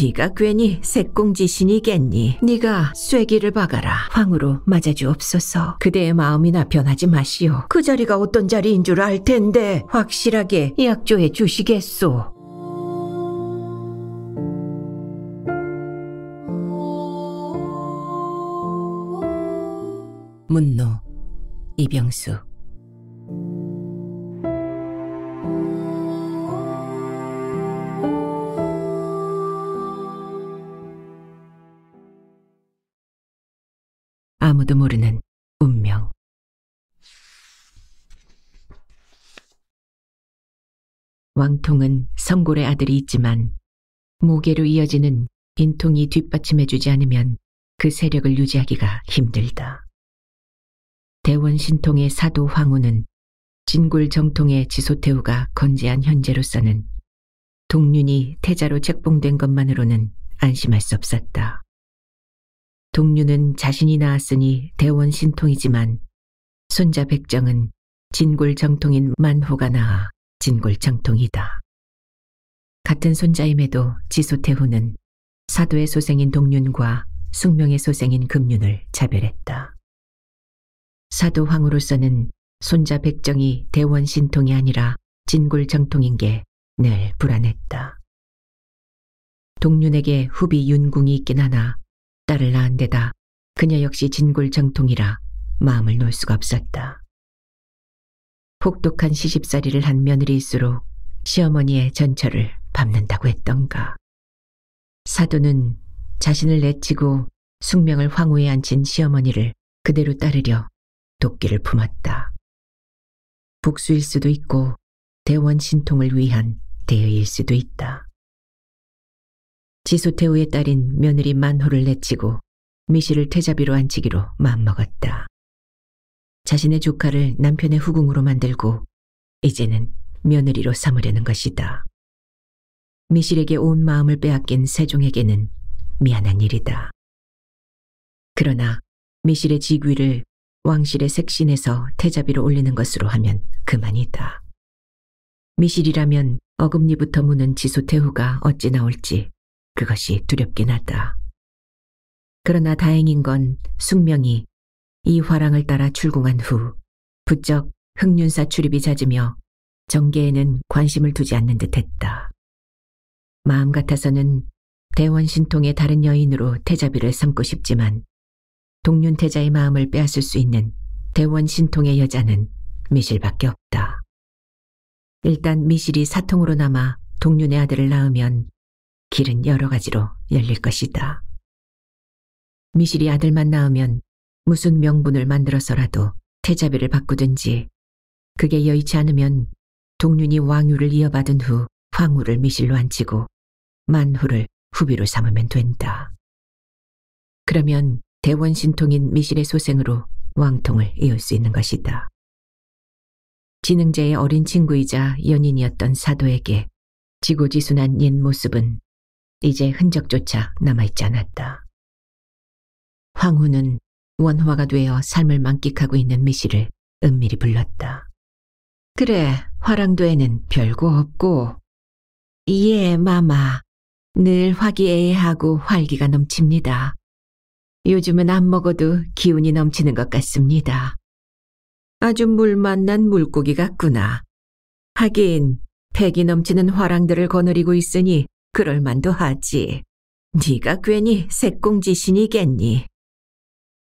네가 괜히 색공지신이겠니? 네가 쐐기를 박아라. 황으로 맞아주옵소서. 그대의 마음이나 변하지 마시오. 그 자리가 어떤 자리인 줄알 텐데 확실하게 약조해 주시겠소. 문노 이병수 아무도 모르는 운명. 왕통은 성골의 아들이 있지만 모계로 이어지는 인통이 뒷받침해주지 않으면 그 세력을 유지하기가 힘들다. 대원 신통의 사도 황후는 진골 정통의 지소태우가 건재한 현재로서는 동륜이 태자로 책봉된 것만으로는 안심할 수 없었다. 동류는 자신이 낳았으니 대원 신통이지만 손자 백정은 진골 정통인 만호가 낳아 진골 정통이다. 같은 손자임에도 지소태후는 사도의 소생인 동륜과 숙명의 소생인 금륜을 차별했다. 사도 황으로서는 손자 백정이 대원 신통이 아니라 진골 정통인 게 늘 불안했다. 동륜에게 후비 윤궁이 있긴 하나 딸을 낳은 데다 그녀 역시 진골정통이라 마음을 놓을 수가 없었다. 혹독한 시집살이를 한 며느리일수록 시어머니의 전처를 밟는다고 했던가. 사도는 자신을 내치고 숙명을 황후에 앉힌 시어머니를 그대로 따르려 도끼를 품었다. 복수일 수도 있고 대원 신통을 위한 대의일 수도 있다. 지소태우의 딸인 며느리 만호를 내치고 미시를 태자비로 앉히기로 마음먹었다. 자신의 조카를 남편의 후궁으로 만들고 이제는 며느리로 삼으려는 것이다. 미실에게 온 마음을 빼앗긴 세종에게는 미안한 일이다. 그러나 미실의 직위를 왕실의 색신에서 태자비로 올리는 것으로 하면 그만이다. 미실이라면 어금니부터 무는 지소태후가 어찌 나올지 그것이 두렵긴 하다. 그러나 다행인 건 숙명이 이 화랑을 따라 출궁한 후 부쩍 흑륜사 출입이 잦으며 정계에는 관심을 두지 않는 듯했다. 마음 같아서는 대원신통의 다른 여인으로 태자비를 삼고 싶지만 동륜태자의 마음을 빼앗을 수 있는 대원신통의 여자는 미실밖에 없다. 일단 미실이 사통으로 남아 동륜의 아들을 낳으면 길은 여러 가지로 열릴 것이다. 미실이 아들만 낳으면 무슨 명분을 만들어서라도 태자비를 바꾸든지 그게 여의치 않으면 동륜이 왕유를 이어받은 후 황후를 미실로 앉히고 만후를 후비로 삼으면 된다. 그러면 대원신통인 미실의 소생으로 왕통을 이을 수 있는 것이다. 지능자의 어린 친구이자 연인이었던 사도에게 지고지순한 옛 모습은 이제 흔적조차 남아있지 않았다. 황후는 원화가 되어 삶을 만끽하고 있는 미씨를 은밀히 불렀다. 그래, 화랑도에는 별거 없고. 예, 마마. 늘 화기애애하고 활기가 넘칩니다. 요즘은 안 먹어도 기운이 넘치는 것 같습니다. 아주 물 만난 물고기 같구나. 하긴, 패기 넘치는 화랑들을 거느리고 있으니 그럴 만도 하지. 네가 괜히 새꽁지신이겠니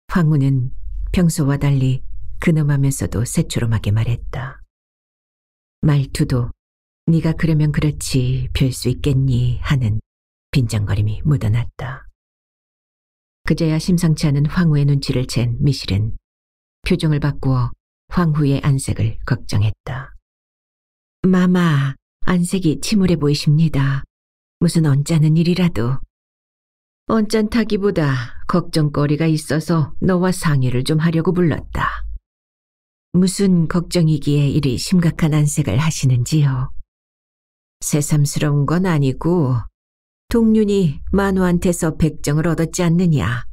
황후는 평소와 달리 근엄하면서도 새처럼하게 말했다. 말투도 네가 그러면 그렇지 별 수 있겠니 하는 빈장거림이 묻어났다. 그제야 심상치 않은 황후의 눈치를 챈 미실은 표정을 바꾸어 황후의 안색을 걱정했다. 마마, 안색이 침울해 보이십니다. 무슨 언짢은 일이라도. 언짢다기보다 걱정거리가 있어서 너와 상의를 좀 하려고 불렀다. 무슨 걱정이기에 이리 심각한 안색을 하시는지요. 새삼스러운 건 아니고 동윤이 만호한테서 백정을 얻었지 않느냐.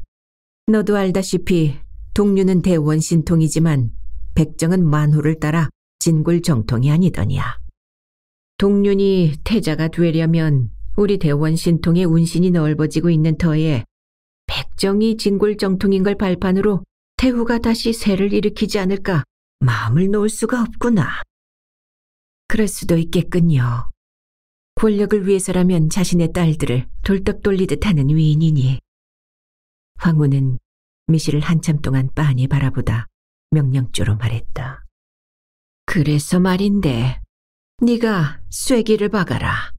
너도 알다시피 동윤은 대원신통이지만 백정은 만호를 따라 진굴정통이 아니더냐. 동윤이 태자가 되려면 우리 대원 신통의 운신이 넓어지고 있는 터에 백정이 진골정통인 걸 발판으로 태후가 다시 새를 일으키지 않을까 마음을 놓을 수가 없구나. 그럴 수도 있겠군요. 권력을 위해서라면 자신의 딸들을 돌떡 돌리듯 하는 위인이니. 황후는 미시를 한참 동안 빤히 바라보다 명령조로 말했다. 그래서 말인데 네가 쐐기를 박아라.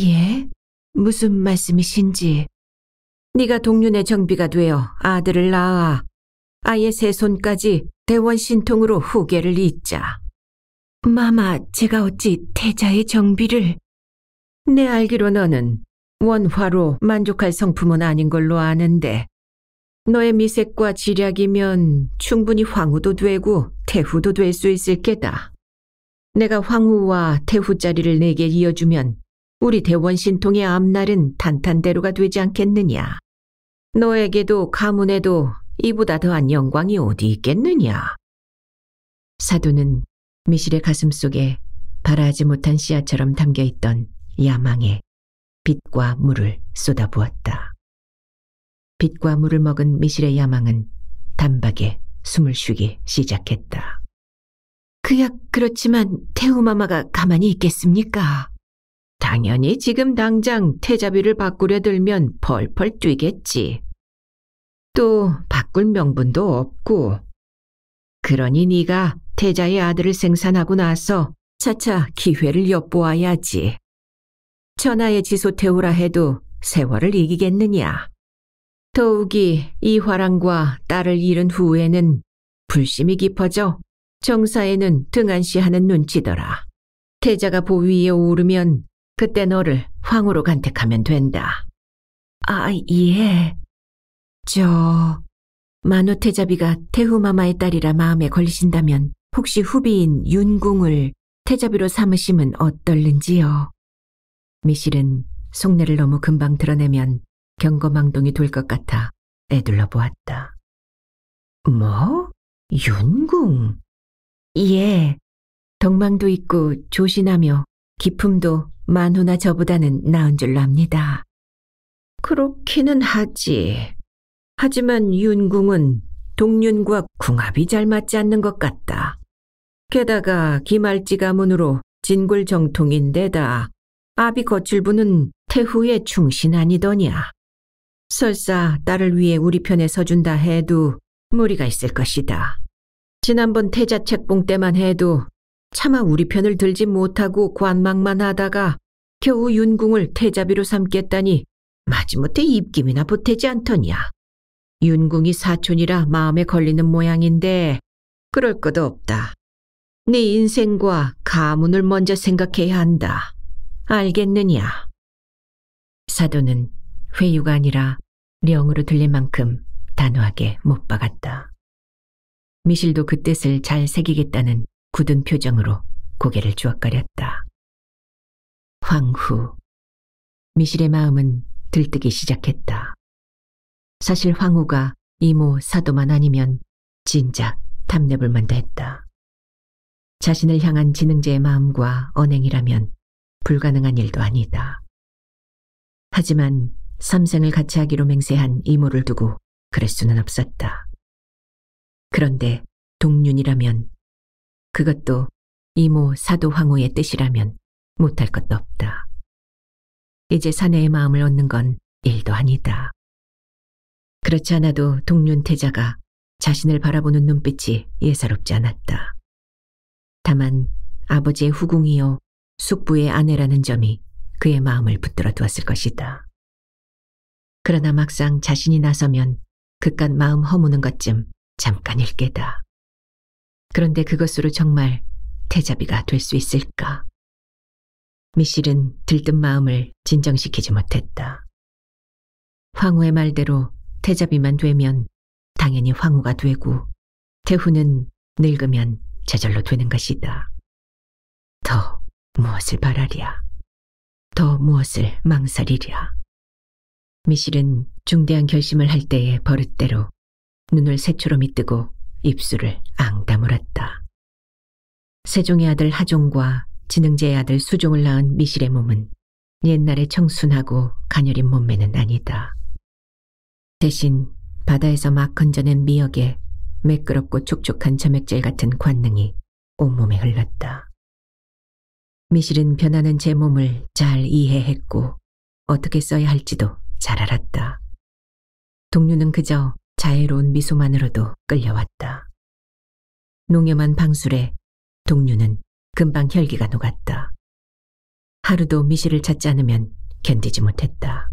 예? 무슨 말씀이신지. 네가 동륜의 정비가 되어 아들을 낳아 아예 세 손까지 대원 신통으로 후계를 잇자. 마마, 제가 어찌 태자의 정비를... 내 알기로 너는 원화로 만족할 성품은 아닌 걸로 아는데 너의 미색과 지략이면 충분히 황후도 되고 태후도 될 수 있을 게다. 내가 황후와 태후 자리를 내게 이어주면 우리 대원 신통의 앞날은 탄탄대로가 되지 않겠느냐. 너에게도 가문에도 이보다 더한 영광이 어디 있겠느냐. 사도는 미실의 가슴 속에 바라지 못한 씨앗처럼 담겨있던 야망에 빛과 물을 쏟아부었다. 빛과 물을 먹은 미실의 야망은 단박에 숨을 쉬기 시작했다. 그야 그렇지만 태우마마가 가만히 있겠습니까? 당연히 지금 당장 태자비를 바꾸려 들면 펄펄 뛰겠지. 또 바꿀 명분도 없고. 그러니 네가 태자의 아들을 생산하고 나서 차차 기회를 엿보아야지. 천하의 지소태우라 해도 세월을 이기겠느냐. 더욱이 이화랑과 딸을 잃은 후에는 불심이 깊어져 정사에는 등한시하는 눈치더라. 태자가 보위에 오르면 그때 너를 황후로 간택하면 된다. 아, 예. 저... 마누태자비가 태후마마의 딸이라 마음에 걸리신다면 혹시 후비인 윤궁을 태자비로 삼으심은 어떨는지요? 미실은 속내를 너무 금방 드러내면 경거망동이 돌 것 같아 애둘러 보았다. 뭐? 윤궁? 예. 덕망도 있고 조신하며 기품도 만호나 저보다는 나은 줄 압니다. 그렇기는 하지. 하지만 윤궁은 동윤과 궁합이 잘 맞지 않는 것 같다. 게다가 기말지 가문으로 진골 정통인데다 아비 거칠부는 태후의 충신 아니더냐. 설사 딸을 위해 우리 편에 서준다 해도 무리가 있을 것이다. 지난번 태자 책봉 때만 해도 차마 우리 편을 들지 못하고 관망만 하다가 겨우 윤궁을 태자비로 삼겠다니 마지못해 입김이나 보태지 않더냐. 윤궁이 사촌이라 마음에 걸리는 모양인데 그럴 것도 없다. 네 인생과 가문을 먼저 생각해야 한다. 알겠느냐? 사도는 회유가 아니라 령으로 들릴 만큼 단호하게 못 박았다. 미실도 그 뜻을 잘 새기겠다는 굳은 표정으로 고개를 주어거렸다 황후. 미실의 마음은 들뜨기 시작했다. 사실 황후가 이모 사도만 아니면 진작 탐내볼 만도 했다. 자신을 향한 지능제의 마음과 언행이라면 불가능한 일도 아니다. 하지만 삼생을 같이 하기로 맹세한 이모를 두고 그럴 수는 없었다. 그런데 동윤이라면 그것도 이모 사도 황후의 뜻이라면 못할 것도 없다. 이제 사내의 마음을 얻는 건 일도 아니다. 그렇지 않아도 동륜태자가 자신을 바라보는 눈빛이 예사롭지 않았다. 다만 아버지의 후궁이요 숙부의 아내라는 점이 그의 마음을 붙들어 두었을 것이다. 그러나 막상 자신이 나서면 그깟 마음 허무는 것쯤 잠깐일 깨다 그런데 그것으로 정말 태자비가 될 수 있을까? 미실은 들뜬 마음을 진정시키지 못했다. 황후의 말대로 태자비만 되면 당연히 황후가 되고 태후는 늙으면 저절로 되는 것이다. 더 무엇을 바라랴? 더 무엇을 망설이랴? 미실은 중대한 결심을 할 때의 버릇대로 눈을 새초롬이 뜨고 입술을 앙다물었다. 세종의 아들 하종과 지능제의 아들 수종을 낳은 미실의 몸은 옛날의 청순하고 가녀린 몸매는 아니다. 대신 바다에서 막 건져낸 미역에 매끄럽고 촉촉한 점액질 같은 관능이 온몸에 흘렀다. 미실은 변하는 제 몸을 잘 이해했고 어떻게 써야 할지도 잘 알았다. 동료는 그저 자애로운 미소만으로도 끌려왔다. 농염한 방술에 동료는 금방 혈기가 녹았다. 하루도 미실을 찾지 않으면 견디지 못했다.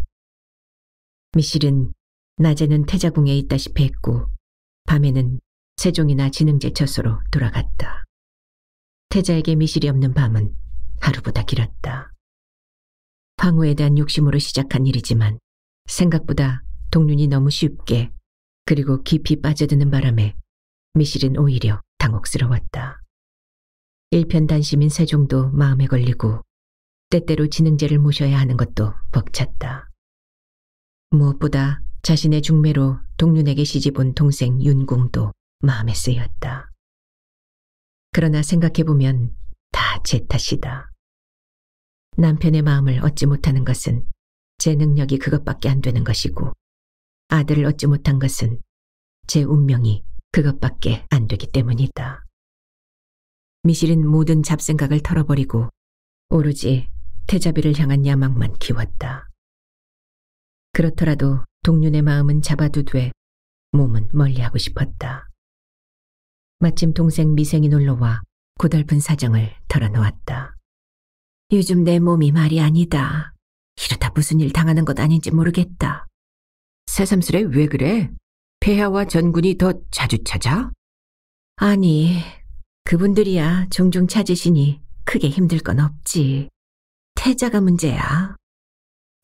미실은 낮에는 태자궁에 있다시피 했고 밤에는 세종이나 진흥제 처소로 돌아갔다. 태자에게 미실이 없는 밤은 하루보다 길었다. 황후에 대한 욕심으로 시작한 일이지만 생각보다 동륜이 너무 쉽게 그리고 깊이 빠져드는 바람에 미실은 오히려 당혹스러웠다. 일편단심인 세종도 마음에 걸리고 때때로 진흥제를 모셔야 하는 것도 벅찼다. 무엇보다 자신의 중매로 동륜에게 시집온 동생 윤궁도 마음에 쓰였다. 그러나 생각해보면 다 제 탓이다. 남편의 마음을 얻지 못하는 것은 제 능력이 그것밖에 안 되는 것이고 아들을 얻지 못한 것은 제 운명이 그것밖에 안 되기 때문이다. 미실은 모든 잡생각을 털어버리고 오로지 태자비를 향한 야망만 키웠다. 그렇더라도 동윤의 마음은 잡아두되 몸은 멀리하고 싶었다. 마침 동생 미생이 놀러와 고달픈 사정을 털어놓았다. 요즘 내 몸이 말이 아니다. 이러다 무슨 일 당하는 것 아닌지 모르겠다. 새삼스레 왜 그래? 폐하와 전군이 더 자주 찾아? 아니, 그분들이야 종종 찾으시니 크게 힘들 건 없지. 태자가 문제야.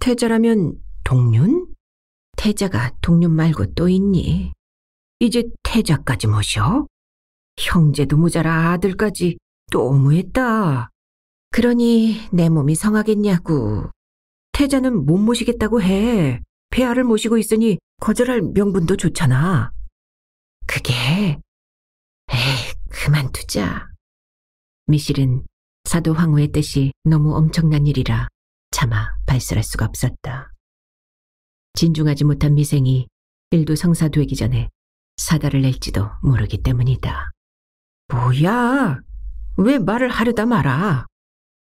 태자라면 동륜? 태자가 동륜 말고 또 있니? 이제 태자까지 모셔? 형제도 모자라 아들까지 또무했다 그러니 내 몸이 성하겠냐고. 태자는 못 모시겠다고 해. 폐하를 모시고 있으니 거절할 명분도 좋잖아. 그게 에이 그만두자. 미실은 사도 황후의 뜻이 너무 엄청난 일이라 차마 발설할 수가 없었다. 진중하지 못한 미생이 일도 성사되기 전에 사다를 낼지도 모르기 때문이다. 뭐야? 왜 말을 하려다 말아?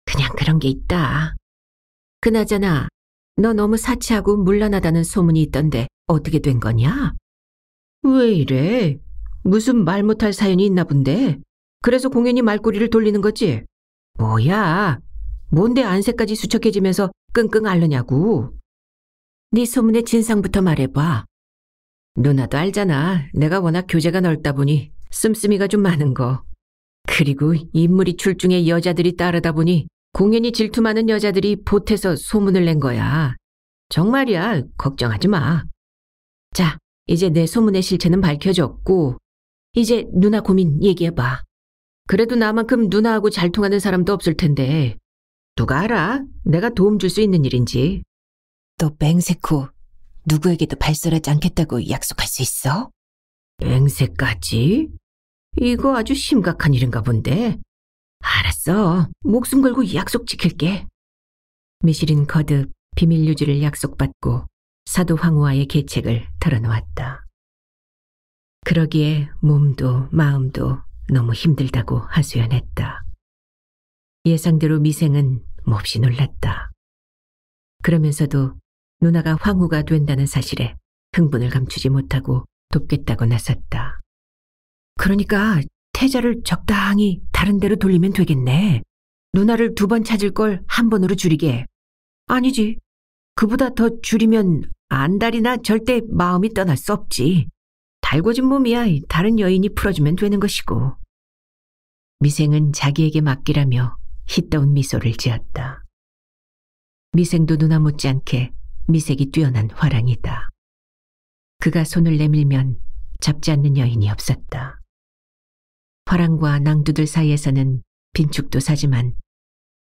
그냥 그런 게 있다. 그나저나 너 너무 사치하고 물란하다는 소문이 있던데 어떻게 된 거냐? 왜 이래? 무슨 말 못할 사연이 있나 본데? 그래서 공연이 말꼬리를 돌리는 거지? 뭐야? 뭔데 안색까지 수척해지면서 끙끙 앓느냐고. 네 소문의 진상부터 말해봐. 누나도 알잖아. 내가 워낙 교제가 넓다 보니 씀씀이가 좀 많은 거. 그리고 인물이 출중해 여자들이 따르다 보니 공연이 질투 많은 여자들이 보태서 소문을 낸 거야. 정말이야, 걱정하지 마. 자, 이제 내 소문의 실체는 밝혀졌고, 이제 누나 고민 얘기해봐. 그래도 나만큼 누나하고 잘 통하는 사람도 없을 텐데, 누가 알아? 내가 도움 줄 수 있는 일인지. 너 맹세코 누구에게도 발설하지 않겠다고 약속할 수 있어? 맹세까지? 이거 아주 심각한 일인가 본데. 알았어. 목숨 걸고 약속 지킬게. 미실은 거듭 비밀 유지를 약속받고 사도 황후와의 계책을 털어놓았다. 그러기에 몸도 마음도 너무 힘들다고 하소연했다. 예상대로 미생은 몹시 놀랐다. 그러면서도 누나가 황후가 된다는 사실에 흥분을 감추지 못하고 돕겠다고 나섰다. 그러니까 태자를 적당히 다른 데로 돌리면 되겠네. 누나를 두 번 찾을 걸 한 번으로 줄이게. 아니지. 그보다 더 줄이면 안달이나 절대 마음이 떠날 수 없지. 달궈진 몸이야 다른 여인이 풀어주면 되는 것이고. 미생은 자기에게 맡기라며 희따운 미소를 지었다. 미생도 누나 못지않게 미색이 뛰어난 화랑이다. 그가 손을 내밀면 잡지 않는 여인이 없었다. 화랑과 낭두들 사이에서는 빈축도 사지만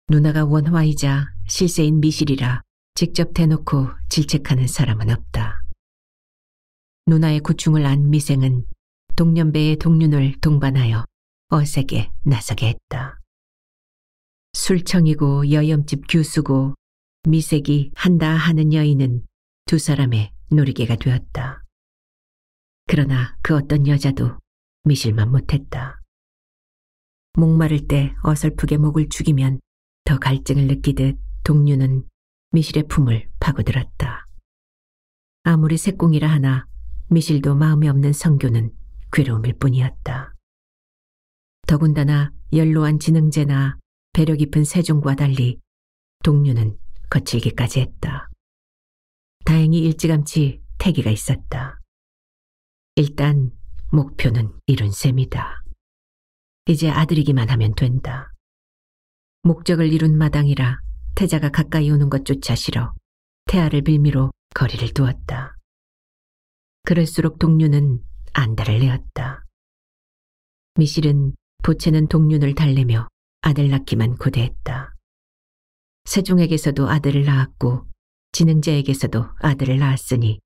누나가 원화이자 실세인 미실이라 직접 대놓고 질책하는 사람은 없다. 누나의 고충을 안 미생은 동년배의 동륜을 동반하여 어색에 나서게 했다. 술청이고 여염집 규수고 미색이 한다 하는 여인은 두 사람의 놀이개가 되었다. 그러나 그 어떤 여자도 미실만 못했다. 목마를 때 어설프게 목을 죽이면 더 갈증을 느끼듯 동료는 미실의 품을 파고들었다. 아무리 색공이라 하나 미실도 마음이 없는 성교는 괴로움일 뿐이었다. 더군다나 연로한 지능제나 배려 깊은 세종과 달리 동료는 거칠기까지 했다. 다행히 일찌감치 태기가 있었다. 일단 목표는 이룬 셈이다. 이제 아들이기만 하면 된다. 목적을 이룬 마당이라 태자가 가까이 오는 것조차 싫어 태아를 빌미로 거리를 두었다. 그럴수록 동료는 안달을 내었다. 미실은 부채는 동륜을 달래며 아들 낳기만 고대했다. 세종에게서도 아들을 낳았고 지능자에게서도 아들을 낳았으니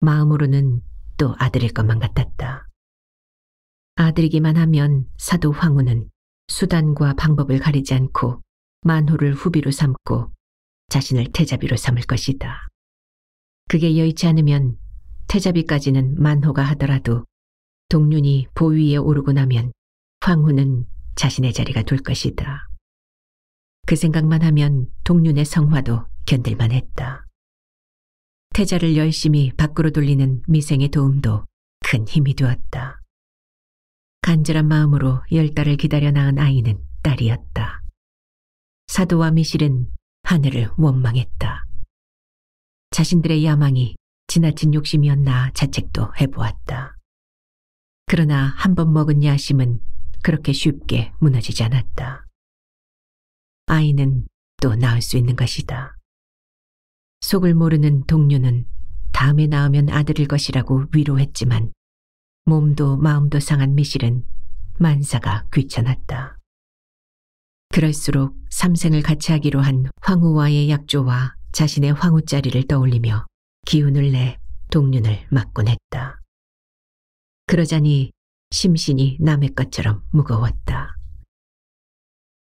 마음으로는 또 아들일 것만 같았다. 아들이기만 하면 사도 황후는 수단과 방법을 가리지 않고 만호를 후비로 삼고 자신을 태자비로 삼을 것이다. 그게 여의치 않으면 태자비까지는 만호가 하더라도 동륜이 보위에 오르고 나면 황후는 자신의 자리가 될 것이다. 그 생각만 하면 동륜의 성화도 견딜만 했다. 태자를 열심히 밖으로 돌리는 미생의 도움도 큰 힘이 되었다. 간절한 마음으로 열 달을 기다려 낳은 아이는 딸이었다. 사도와 미실은 하늘을 원망했다. 자신들의 야망이 지나친 욕심이었나 자책도 해보았다. 그러나 한 번 먹은 야심은 그렇게 쉽게 무너지지 않았다. 아이는 또 낳을 수 있는 것이다. 속을 모르는 동료는 다음에 낳으면 아들일 것이라고 위로했지만 몸도 마음도 상한 미실은 만사가 귀찮았다. 그럴수록 삼생을 같이 하기로 한 황후와의 약조와 자신의 황후자리를 떠올리며 기운을 내 동륜을 맞곤 했다. 그러자니 심신이 남의 것처럼 무거웠다.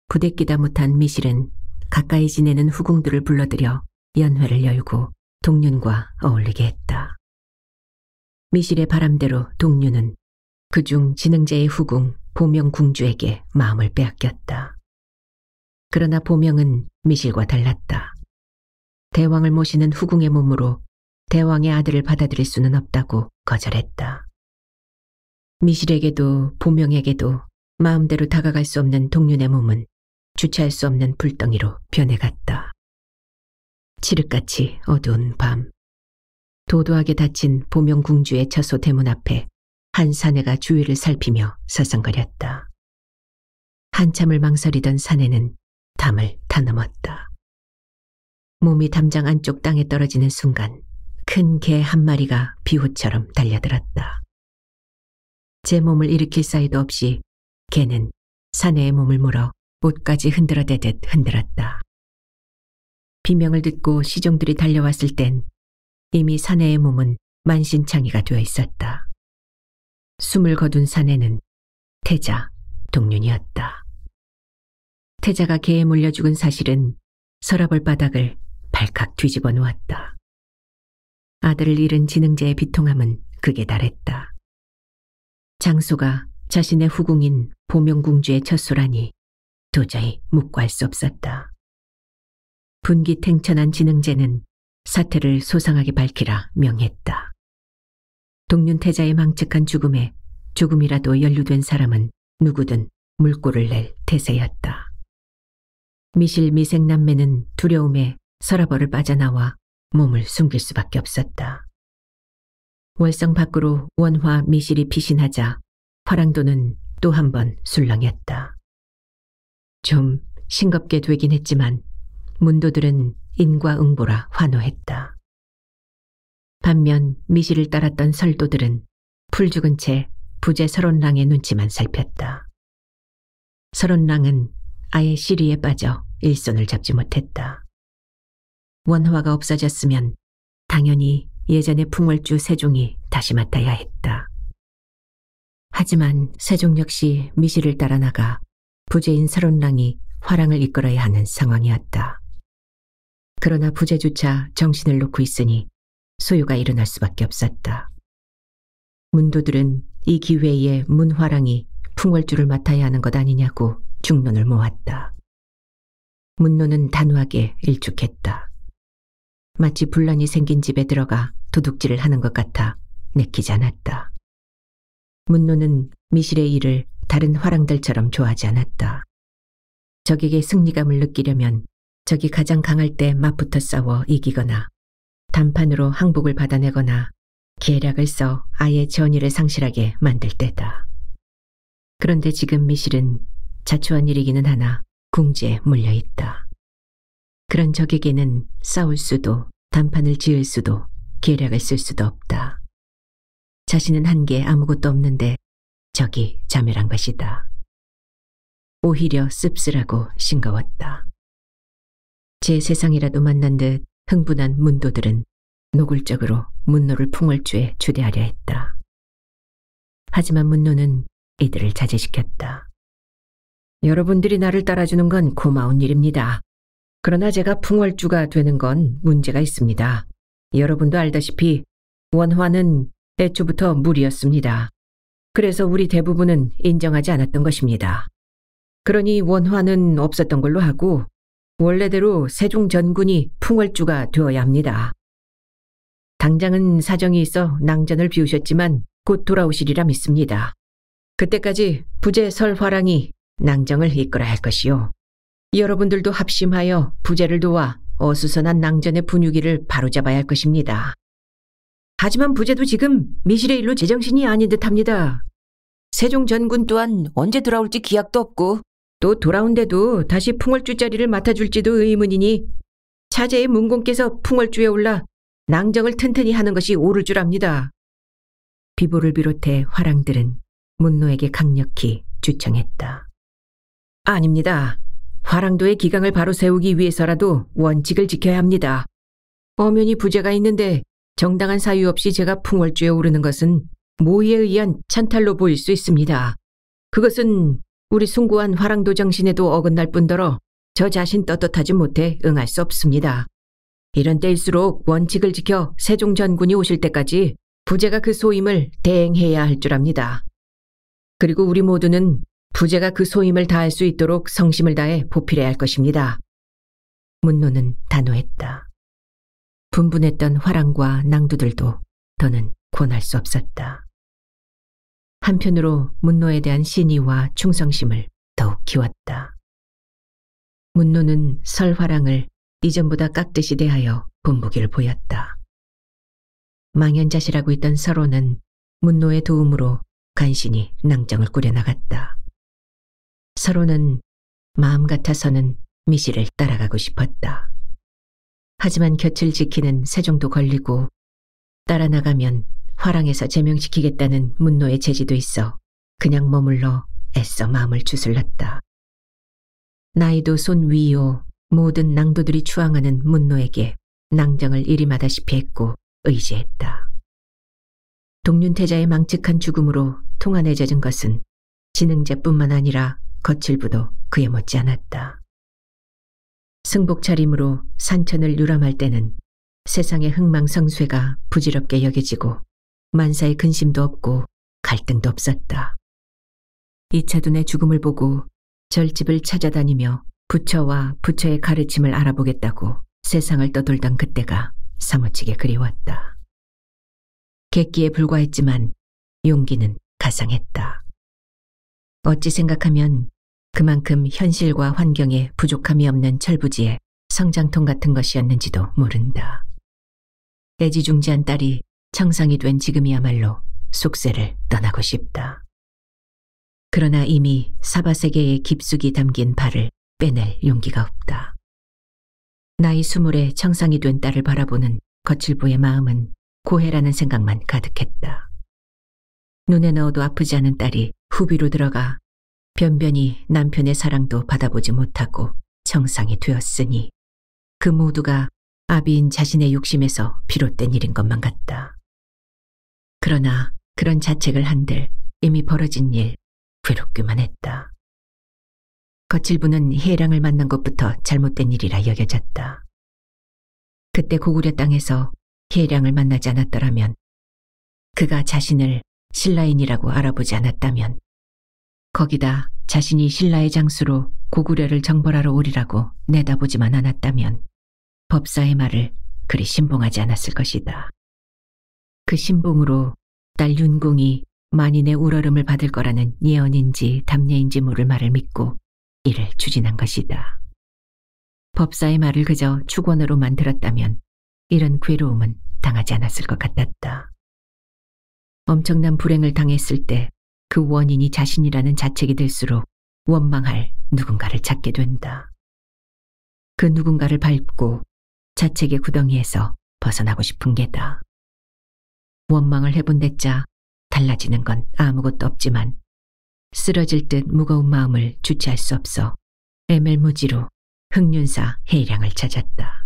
부대끼다 못한 미실은 가까이 지내는 후궁들을 불러들여 연회를 열고 동륜과 어울리게 했다. 미실의 바람대로 동료는 그중 지능제의 후궁 보명 궁주에게 마음을 빼앗겼다. 그러나 보명은 미실과 달랐다. 대왕을 모시는 후궁의 몸으로 대왕의 아들을 받아들일 수는 없다고 거절했다. 미실에게도 보명에게도 마음대로 다가갈 수 없는 동륜의 몸은 주체할 수 없는 불덩이로 변해갔다. 칠흑같이 어두운 밤. 도도하게 닫힌 보명궁주의 처소 대문 앞에 한 사내가 주위를 살피며 서성거렸다. 한참을 망설이던 사내는 담을 다넘었다. 몸이 담장 안쪽 땅에 떨어지는 순간 큰 개 한 마리가 비호처럼 달려들었다. 제 몸을 일으킬 사이도 없이 개는 사내의 몸을 물어 옷까지 흔들어대듯 흔들었다. 비명을 듣고 시종들이 달려왔을 땐 이미 사내의 몸은 만신창이가 되어 있었다. 숨을 거둔 사내는 태자, 동륜이었다. 태자가 개에 몰려 죽은 사실은 서랍을 바닥을 발칵 뒤집어 놓았다. 아들을 잃은 지능제의 비통함은 극에 달했다. 장소가 자신의 후궁인 보명궁주의 첫소라니 도저히 묵과할 수 없었다. 분기탱천한 지능제는 사태를 소상하게 밝히라 명했다. 동륜태자의 망측한 죽음에 조금이라도 연루된 사람은 누구든 물꼬를 낼 태세였다. 미실 미생 남매는 두려움에 서라벌을 빠져나와 몸을 숨길 수밖에 없었다. 월성 밖으로 원화 미실이 피신하자 화랑도는 또 한번 술렁였다. 좀 싱겁게 되긴 했지만 문도들은 인과응보라 환호했다. 반면 미지를 따랐던 설도들은 풀 죽은 채 부재 설원랑의 눈치만 살폈다. 설원랑은 아예 시리에 빠져 일손을 잡지 못했다. 원화가 없어졌으면 당연히 예전의 풍월주 세종이 다시 맡아야 했다. 하지만 세종 역시 미시를 따라 나가 부재인 설원랑이 화랑을 이끌어야 하는 상황이었다. 그러나 부재조차 정신을 놓고 있으니 소유가 일어날 수밖에 없었다. 문도들은 이 기회에 문화랑이 풍월주를 맡아야 하는 것 아니냐고 중론을 모았다. 문노는 단호하게 일축했다. 마치 분란이 생긴 집에 들어가 도둑질을 하는 것 같아 내키지 않았다. 문노는 미실의 일을 다른 화랑들처럼 좋아하지 않았다. 적에게 승리감을 느끼려면 적이 가장 강할 때 맞붙어 싸워 이기거나 단판으로 항복을 받아내거나 계략을 써 아예 전의를 상실하게 만들 때다. 그런데 지금 미실은 자초한 일이기는 하나 궁지에 몰려있다 그런 적에게는 싸울 수도 단판을 지을 수도 계략을 쓸 수도 없다. 자신은 한 게 아무것도 없는데 적이 자멸한 것이다. 오히려 씁쓸하고 싱거웠다. 제 세상이라도 만난 듯 흥분한 문도들은 노골적으로 문노를 풍월주에 주대하려 했다. 하지만 문노는 이들을 자제시켰다. 여러분들이 나를 따라주는 건 고마운 일입니다. 그러나 제가 풍월주가 되는 건 문제가 있습니다. 여러분도 알다시피 원화는 애초부터 물이었습니다. 그래서 우리 대부분은 인정하지 않았던 것입니다. 그러니 원화는 없었던 걸로 하고 원래대로 세종 전군이 풍월주가 되어야 합니다. 당장은 사정이 있어 낭전을 비우셨지만 곧 돌아오시리라 믿습니다. 그때까지 부제 설화랑이 낭정을 이끌어야 할 것이요. 여러분들도 합심하여 부제를 도와 어수선한 낭전의 분위기를 바로잡아야 할 것입니다. 하지만 부제도 지금 미실의 일로 제정신이 아닌 듯합니다. 세종 전군 또한 언제 돌아올지 기약도 없고 또 돌아온데도 다시 풍월주 자리를 맡아줄지도 의문이니 차제의 문공께서 풍월주에 올라 낭정을 튼튼히 하는 것이 옳을 줄 압니다. 비보를 비롯해 화랑들은 문노에게 강력히 주청했다. 아닙니다. 화랑도의 기강을 바로 세우기 위해서라도 원칙을 지켜야 합니다. 엄연히 부재가 있는데 정당한 사유 없이 제가 풍월주에 오르는 것은 모의에 의한 찬탈로 보일 수 있습니다. 그것은 우리 숭고한 화랑도 정신에도 어긋날 뿐더러 저 자신 떳떳하지 못해 응할 수 없습니다. 이런 때일수록 원칙을 지켜 세종전군이 오실 때까지 부제가 그 소임을 대행해야 할 줄 압니다. 그리고 우리 모두는 부제가 그 소임을 다할 수 있도록 성심을 다해 보필해야 할 것입니다. 문노는 단호했다. 분분했던 화랑과 낭두들도 더는 권할 수 없었다. 한편으로 문노에 대한 신의와 충성심을 더욱 키웠다. 문노는 설화랑을 이전보다 깍듯이 대하여 본보기를 보였다. 망연자실하고 있던 서로는 문노의 도움으로 간신히 낭정을 꾸려나갔다. 서로는 마음 같아서는 미시를 따라가고 싶었다. 하지만 곁을 지키는 세종도 걸리고 따라 나가면 화랑에서 제명시키겠다는 문노의 제지도 있어 그냥 머물러 애써 마음을 주슬렀다. 나이도 손 위요 모든 낭도들이 추앙하는 문노에게 낭정을 이리마다시피 했고 의지했다. 동륜태자의 망측한 죽음으로 통한해 젖은 것은 지능제뿐만 아니라 거칠부도 그에 못지않았다. 승복 차림으로 산천을 유람할 때는 세상의 흥망성쇠가 부질없게 여겨지고 만사의 근심도 없고 갈등도 없었다. 이차둔의 죽음을 보고 절집을 찾아다니며 부처와 부처의 가르침을 알아보겠다고 세상을 떠돌던 그때가 사무치게 그리웠다. 객기에 불과했지만 용기는 가상했다. 어찌 생각하면 그만큼 현실과 환경에 부족함이 없는 철부지의 성장통 같은 것이었는지도 모른다. 애지중지한 딸이 청상이 된 지금이야말로 속세를 떠나고 싶다. 그러나 이미 사바세계의 깊숙이 담긴 발을 빼낼 용기가 없다. 나이 스물에 청상이 된 딸을 바라보는 거칠보의 마음은 고해라는 생각만 가득했다. 눈에 넣어도 아프지 않은 딸이 후비로 들어가 변변히 남편의 사랑도 받아보지 못하고 청상이 되었으니 그 모두가 아비인 자신의 욕심에서 비롯된 일인 것만 같다. 그러나 그런 자책을 한들 이미 벌어진 일 괴롭기만 했다. 거칠부는 해랑을 만난 것부터 잘못된 일이라 여겨졌다. 그때 고구려 땅에서 해량을 만나지 않았더라면 그가 자신을 신라인이라고 알아보지 않았다면 거기다 자신이 신라의 장수로 고구려를 정벌하러 오리라고 내다보지만 않았다면 법사의 말을 그리 신봉하지 않았을 것이다. 그 신봉으로 딸 윤궁이 만인의 우러름을 받을 거라는 예언인지 담례인지 모를 말을 믿고 이를 추진한 것이다. 법사의 말을 그저 축원으로 만들었다면 이런 괴로움은 당하지 않았을 것 같았다. 엄청난 불행을 당했을 때 그 원인이 자신이라는 자책이 될수록 원망할 누군가를 찾게 된다. 그 누군가를 밟고 자책의 구덩이에서 벗어나고 싶은 게다. 원망을 해본 데자 달라지는 건 아무것도 없지만 쓰러질 듯 무거운 마음을 주체할 수 없어 애멜무지로 흑윤사 해량을 찾았다.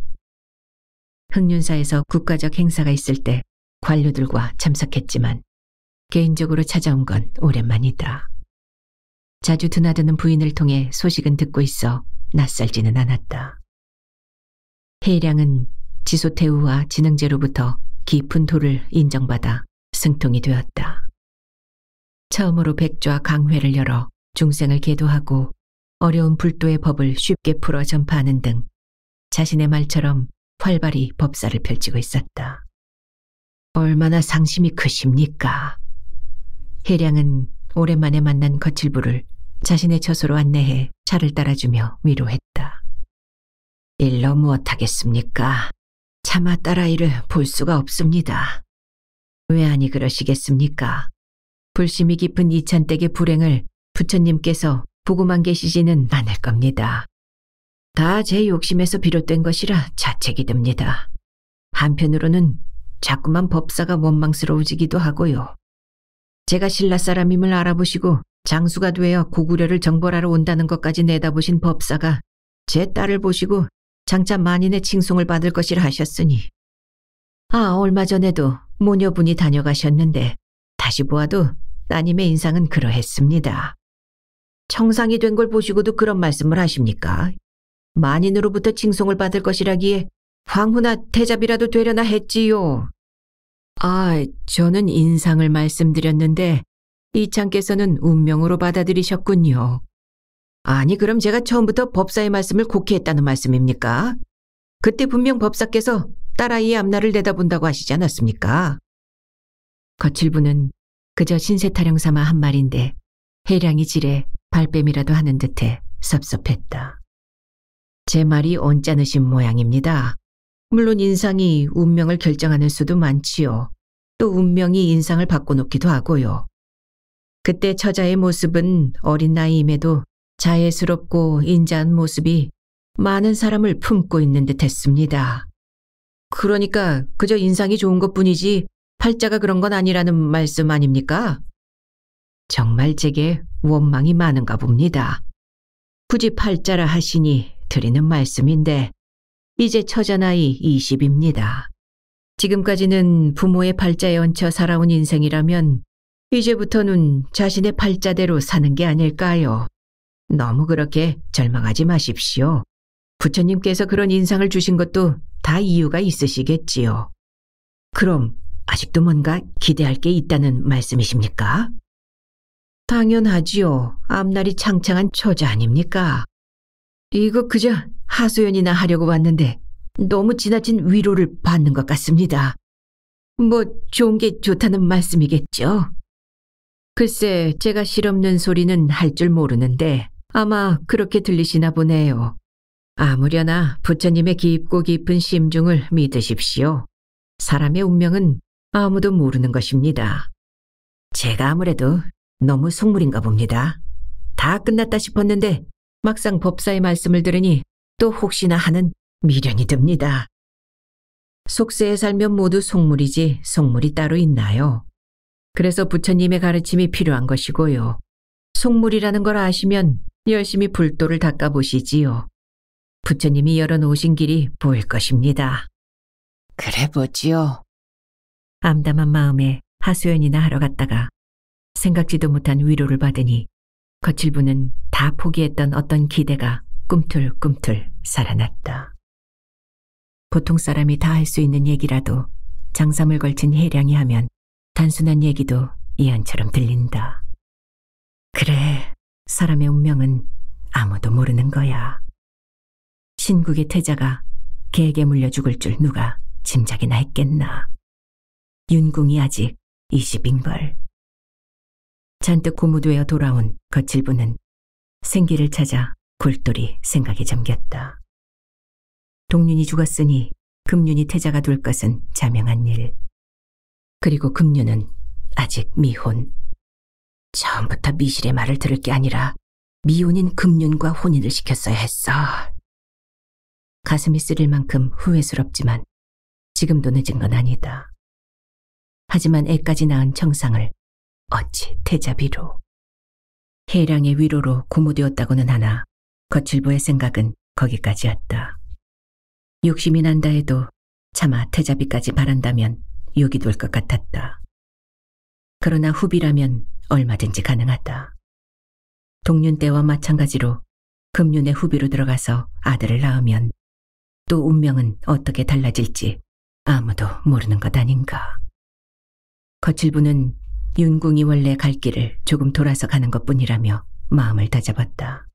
흑윤사에서 국가적 행사가 있을 때 관료들과 참석했지만 개인적으로 찾아온 건 오랜만이다. 자주 드나드는 부인을 통해 소식은 듣고 있어 낯설지는 않았다. 해량은 지소태우와 진흥제로부터 깊은 도를 인정받아 승통이 되었다. 처음으로 백좌 강회를 열어 중생을 계도하고 어려운 불도의 법을 쉽게 풀어 전파하는 등 자신의 말처럼 활발히 법사를 펼치고 있었다. 얼마나 상심이 크십니까? 해량은 오랜만에 만난 거칠부를 자신의 처소로 안내해 차를 따라주며 위로했다. 일러 무엇하겠습니까? 차마 딸아이를 볼 수가 없습니다. 왜 아니 그러시겠습니까? 불심이 깊은 이찬댁의 불행을 부처님께서 보고만 계시지는 않을 겁니다. 다 제 욕심에서 비롯된 것이라 자책이 듭니다. 한편으로는 자꾸만 법사가 원망스러워지기도 하고요. 제가 신라 사람임을 알아보시고 장수가 되어 고구려를 정벌하러 온다는 것까지 내다보신 법사가 제 딸을 보시고 장차 만인의 칭송을 받을 것이라 하셨으니. 아, 얼마 전에도 모녀분이 다녀가셨는데 다시 보아도 따님의 인상은 그러했습니다. 청상이 된 걸 보시고도 그런 말씀을 하십니까? 만인으로부터 칭송을 받을 것이라기에 황후나 태잡이라도 되려나 했지요. 아, 저는 인상을 말씀드렸는데 이창께서는 운명으로 받아들이셨군요. 아니 그럼 제가 처음부터 법사의 말씀을 곡해했다는 말씀입니까? 그때 분명 법사께서 딸아이의 앞날을 내다본다고 하시지 않았습니까? 거칠부는 그저 신세 타령 삼아 한 말인데 해량이 지레 발뺌이라도 하는 듯해 섭섭했다. 제 말이 언짢으신 모양입니다. 물론 인상이 운명을 결정하는 수도 많지요. 또 운명이 인상을 바꿔놓기도 하고요. 그때 처자의 모습은 어린 나이임에도 자애스럽고 인자한 모습이 많은 사람을 품고 있는 듯 했습니다. 그러니까 그저 인상이 좋은 것 뿐이지 팔자가 그런 건 아니라는 말씀 아닙니까? 정말 제게 원망이 많은가 봅니다. 굳이 팔자라 하시니 드리는 말씀인데 이제 처자 나이 20입니다. 지금까지는 부모의 팔자에 얹혀 살아온 인생이라면 이제부터는 자신의 팔자대로 사는 게 아닐까요? 너무 그렇게 절망하지 마십시오. 부처님께서 그런 인상을 주신 것도 다 이유가 있으시겠지요. 그럼 아직도 뭔가 기대할 게 있다는 말씀이십니까? 당연하지요. 앞날이 창창한 처자 아닙니까? 이거 그저 하소연이나 하려고 왔는데 너무 지나친 위로를 받는 것 같습니다. 뭐 좋은 게 좋다는 말씀이겠죠? 글쎄 제가 실없는 소리는 할 줄 모르는데 아마 그렇게 들리시나 보네요. 아무려나 부처님의 깊고 깊은 심중을 믿으십시오. 사람의 운명은 아무도 모르는 것입니다. 제가 아무래도 너무 속물인가 봅니다. 다 끝났다 싶었는데 막상 법사의 말씀을 들으니 또 혹시나 하는 미련이 듭니다. 속세에 살면 모두 속물이지 속물이 따로 있나요? 그래서 부처님의 가르침이 필요한 것이고요. 속물이라는 걸 아시면 열심히 불도를 닦아보시지요. 부처님이 열어놓으신 길이 보일 것입니다. 그래 보지요. 암담한 마음에 하소연이나 하러 갔다가 생각지도 못한 위로를 받으니 거칠부는 다 포기했던 어떤 기대가 꿈틀꿈틀 살아났다. 보통 사람이 다 할 수 있는 얘기라도 장삼을 걸친 해량이 하면 단순한 얘기도 이안처럼 들린다. 그래, 사람의 운명은 아무도 모르는 거야. 신국의 태자가 개에게 물려 죽을 줄 누가 짐작이나 했겠나. 윤궁이 아직 20인걸. 잔뜩 고무되어 돌아온 거칠부는 생기를 찾아 골똘히 생각에 잠겼다. 동윤이 죽었으니 금윤이 태자가 될 것은 자명한 일. 그리고 금윤은 아직 미혼. 처음부터 미실의 말을 들을 게 아니라 미혼인 금륜과 혼인을 시켰어야 했어. 가슴이 쓰릴 만큼 후회스럽지만 지금도 늦은 건 아니다. 하지만 애까지 낳은 청상을 어찌 태자비로. 해량의 위로로 고무되었다고는 하나 거칠보의 생각은 거기까지였다. 욕심이 난다 해도 차마 태자비까지 바란다면 욕이 돌 것 같았다. 그러나 후비라면 얼마든지 가능하다. 동륜 때와 마찬가지로 금륜의 후비로 들어가서 아들을 낳으면 또 운명은 어떻게 달라질지 아무도 모르는 것 아닌가. 거칠부는 윤궁이 원래 갈 길을 조금 돌아서 가는 것뿐이라며 마음을 다잡았다.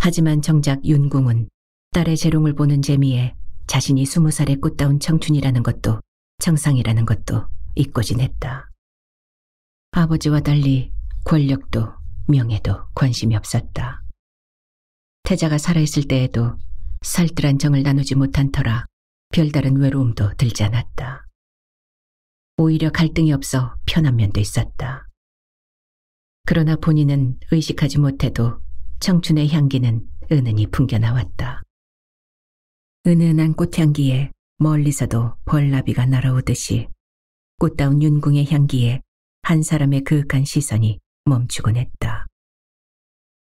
하지만 정작 윤궁은 딸의 재롱을 보는 재미에 자신이 스무 살의 꽃다운 청춘이라는 것도 청상이라는 것도 잊고 지냈다. 아버지와 달리 권력도 명예도 관심이 없었다. 태자가 살아있을 때에도 살뜰한 정을 나누지 못한 터라 별다른 외로움도 들지 않았다. 오히려 갈등이 없어 편한 면도 있었다. 그러나 본인은 의식하지 못해도 청춘의 향기는 은은히 풍겨나왔다. 은은한 꽃향기에 멀리서도 벌나비가 날아오듯이 꽃다운 윤궁의 향기에 한 사람의 그윽한 시선이 멈추곤 했다.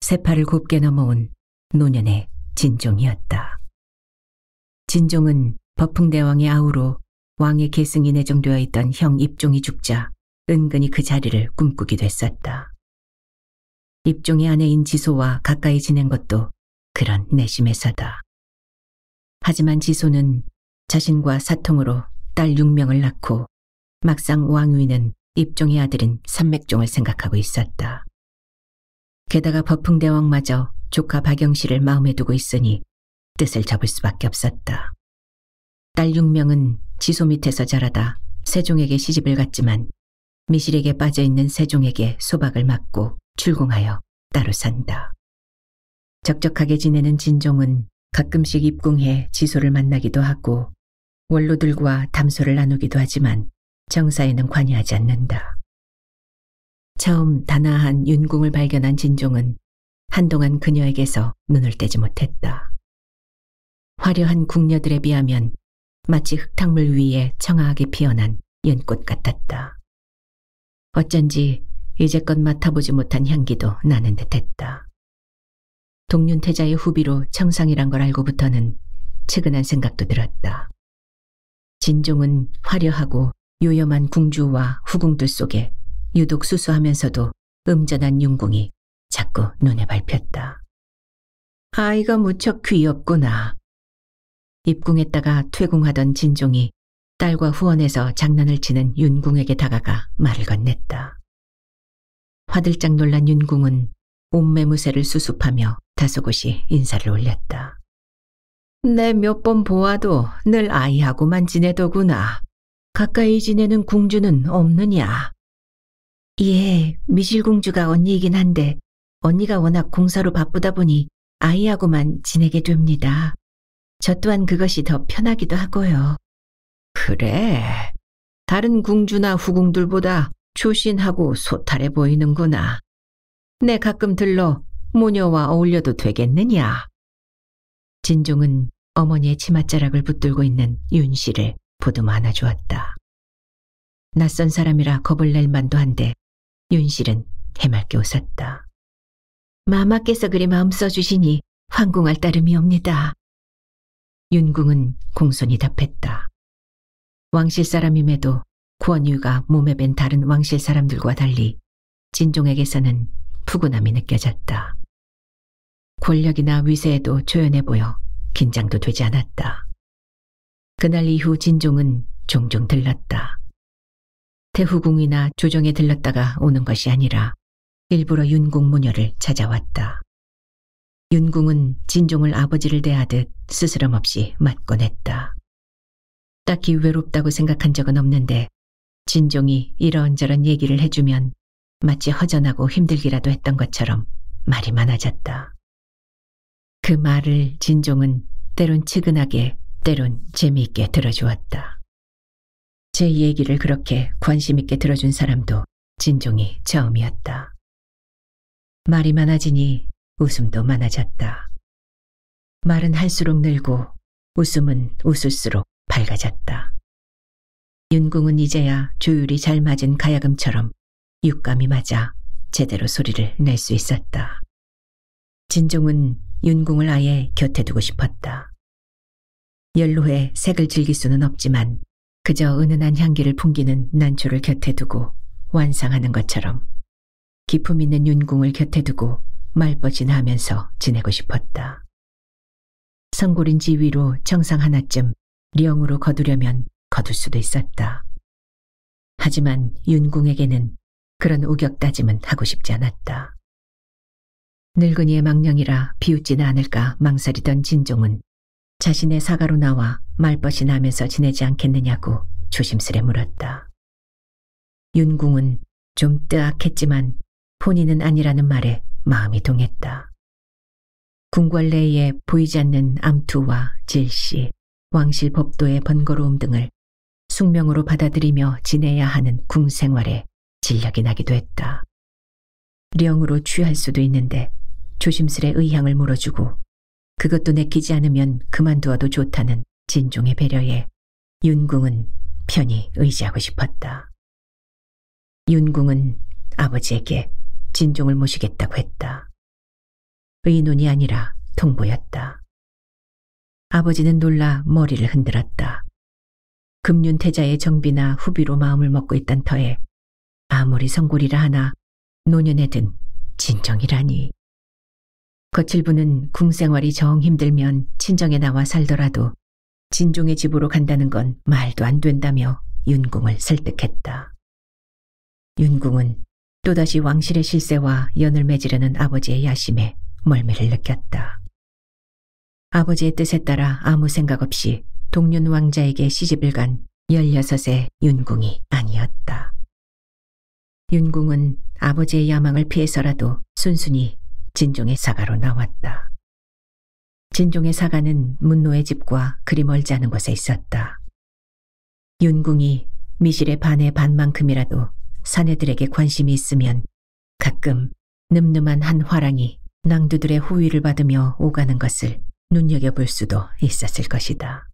세팔을 곱게 넘어온 노년의 진종이었다. 진종은 버풍대왕의 아우로 왕의 계승이 내정되어 있던 형 입종이 죽자 은근히 그 자리를 꿈꾸기도 했었다. 입종의 아내인 지소와 가까이 지낸 것도 그런 내심에서다. 하지만 지소는 자신과 사통으로 딸 6명을 낳고 막상 왕위는 입종의 아들인 산맥종을 생각하고 있었다. 게다가 버풍대왕마저 조카 박영실을 마음에 두고 있으니 뜻을 잡을 수밖에 없었다. 딸 6명은 지소 밑에서 자라다 세종에게 시집을 갔지만 미실에게 빠져있는 세종에게 소박을 맞고 출궁하여 따로 산다. 적적하게 지내는 진종은 가끔씩 입궁해 지소를 만나기도 하고 원로들과 담소를 나누기도 하지만 정사에는 관여하지 않는다. 처음 단아한 윤궁을 발견한 진종은 한동안 그녀에게서 눈을 떼지 못했다. 화려한 궁녀들에 비하면 마치 흙탕물 위에 청아하게 피어난 연꽃 같았다. 어쩐지 이제껏 맡아보지 못한 향기도 나는 듯했다. 동윤태자의 후비로 청상이란 걸 알고부터는 측은한 생각도 들었다. 진종은 화려하고 요염한 궁주와 후궁들 속에 유독 수수하면서도 음전한 윤궁이 자꾸 눈에 밟혔다. 아이가 무척 귀엽구나. 입궁했다가 퇴궁하던 진종이 딸과 후원해서 장난을 치는 윤궁에게 다가가 말을 건넸다. 화들짝 놀란 윤궁은 옷매무새를 수습하며 다소곳이 인사를 올렸다. 내 몇 번 보아도 늘 아이하고만 지내더구나. 가까이 지내는 궁주는 없느냐? 예, 미실공주가 언니이긴 한데 언니가 워낙 공사로 바쁘다 보니 아이하고만 지내게 됩니다. 저 또한 그것이 더 편하기도 하고요. 그래. 다른 궁주나 후궁들보다 초신하고 소탈해 보이는구나. 내 네, 가끔 들러 모녀와 어울려도 되겠느냐? 진종은 어머니의 치맛자락을 붙들고 있는 윤 씨를 보듬 안아주었다. 낯선 사람이라 겁을 낼 만도 한데 윤실은 해맑게 웃었다. 마마께서 그리 마음 써주시니 황궁할 따름이옵니다. 윤궁은 공손히 답했다. 왕실 사람임에도 권유가 몸에 밴 다른 왕실 사람들과 달리 진종에게서는 푸근함이 느껴졌다. 권력이나 위세에도 조연해 보여 긴장도 되지 않았다. 그날 이후 진종은 종종 들렀다. 태후궁이나 조정에 들렀다가 오는 것이 아니라 일부러 윤궁 모녀를 찾아왔다. 윤궁은 진종을 아버지를 대하듯 스스럼 없이 맞곤 했다. 딱히 외롭다고 생각한 적은 없는데 진종이 이런저런 얘기를 해주면 마치 허전하고 힘들기라도 했던 것처럼 말이 많아졌다. 그 말을 진종은 때론 측은하게 때론 재미있게 들어주었다. 제 얘기를 그렇게 관심있게 들어준 사람도 진종이 처음이었다. 말이 많아지니 웃음도 많아졌다. 말은 할수록 늘고 웃음은 웃을수록 밝아졌다. 윤궁은 이제야 조율이 잘 맞은 가야금처럼 육감이 맞아 제대로 소리를 낼 수 있었다. 진종은 윤궁을 아예 곁에 두고 싶었다. 연로해 색을 즐길 수는 없지만 그저 은은한 향기를 풍기는 난초를 곁에 두고 완상하는 것처럼 기품 있는 윤궁을 곁에 두고 말벗이나 하면서 지내고 싶었다. 성골인 지위로 정상 하나쯤 리영으로 거두려면 거둘 수도 있었다. 하지만 윤궁에게는 그런 우격 따짐은 하고 싶지 않았다. 늙은이의 망령이라 비웃지는 않을까 망설이던 진종은 자신의 사가로 나와 말벗이 나면서 지내지 않겠느냐고 조심스레 물었다. 윤궁은 좀 뜨악했지만 본인은 아니라는 말에 마음이 동했다. 궁궐내에 보이지 않는 암투와 질시, 왕실 법도의 번거로움 등을 숙명으로 받아들이며 지내야 하는 궁생활에 진력이 나기도 했다. 령으로 취할 수도 있는데 조심스레 의향을 물어주고 그것도 내키지 않으면 그만두어도 좋다는 진종의 배려에 윤궁은 편히 의지하고 싶었다. 윤궁은 아버지에게 진종을 모시겠다고 했다. 의논이 아니라 통보였다. 아버지는 놀라 머리를 흔들었다. 금륜태자의 정비나 후비로 마음을 먹고 있던 터에 아무리 성골이라 하나 노년에 든 진정이라니 거칠부는 궁생활이 정 힘들면 친정에 나와 살더라도 진종의 집으로 간다는 건 말도 안 된다며 윤궁을 설득했다. 윤궁은 또다시 왕실의 실세와 연을 맺으려는 아버지의 야심에 멀미를 느꼈다. 아버지의 뜻에 따라 아무 생각 없이 동륜 왕자에게 시집을 간 16의 윤궁이 아니었다. 윤궁은 아버지의 야망을 피해서라도 순순히 진종의 사가로 나왔다. 진종의 사가는 문노의 집과 그리 멀지 않은 곳에 있었다. 윤궁이 미실의 반의 반만큼이라도 사내들에게 관심이 있으면 가끔 늠름한 한 화랑이 낭두들의 호위를 받으며 오가는 것을 눈여겨볼 수도 있었을 것이다.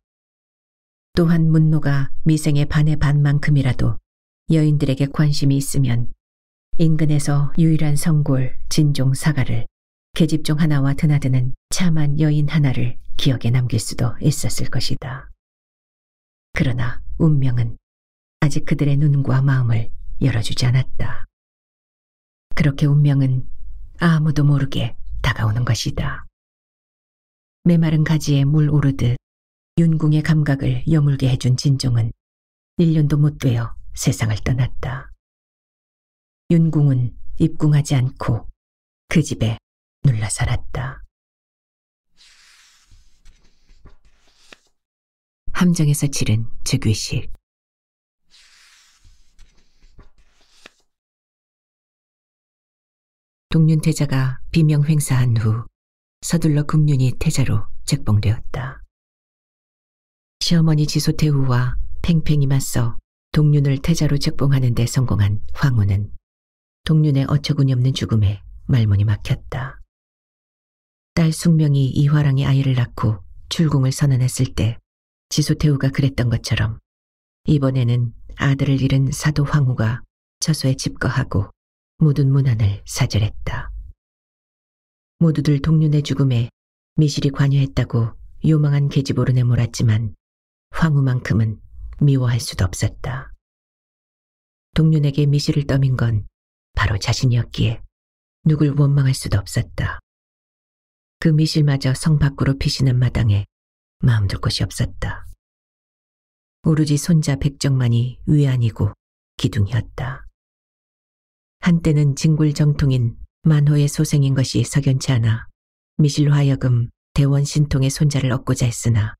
또한 문노가 미생의 반의 반만큼이라도 여인들에게 관심이 있으면 인근에서 유일한 성골 진종 사가를 계집 중 하나와 드나드는 참한 여인 하나를 기억에 남길 수도 있었을 것이다. 그러나 운명은 아직 그들의 눈과 마음을 열어주지 않았다. 그렇게 운명은 아무도 모르게 다가오는 것이다. 메마른 가지에 물 오르듯 윤궁의 감각을 여물게 해준 진종은 1년도 못 되어 세상을 떠났다. 윤궁은 입궁하지 않고 그 집에 눌러 살았다. 함정에서 치른 즉위식 동륜 태자가 비명 횡사한 후 서둘러 금륜이 태자로 책봉되었다. 시어머니 지소태후와 팽팽이 맞서 동륜을 태자로 책봉하는 데 성공한 황후는 동륜의 어처구니 없는 죽음에 말문이 막혔다. 딸 숙명이 이화랑의 아이를 낳고 출궁을 선언했을 때 지소태우가 그랬던 것처럼 이번에는 아들을 잃은 사도 황후가 처소에 집거하고 모든 문안을 사절했다. 모두들 동륜의 죽음에 미실이 관여했다고 요망한 계집오른에 몰았지만 황후만큼은 미워할 수도 없었다. 동륜에게 미실을 떠민 건 바로 자신이었기에 누굴 원망할 수도 없었다. 그 미실마저 성 밖으로 피신한 마당에 마음둘 곳이 없었다. 오로지 손자 백정만이 위안이고 기둥이었다. 한때는 진굴정통인 만호의 소생인 것이 석연치 않아 미실화여금 대원신통의 손자를 얻고자 했으나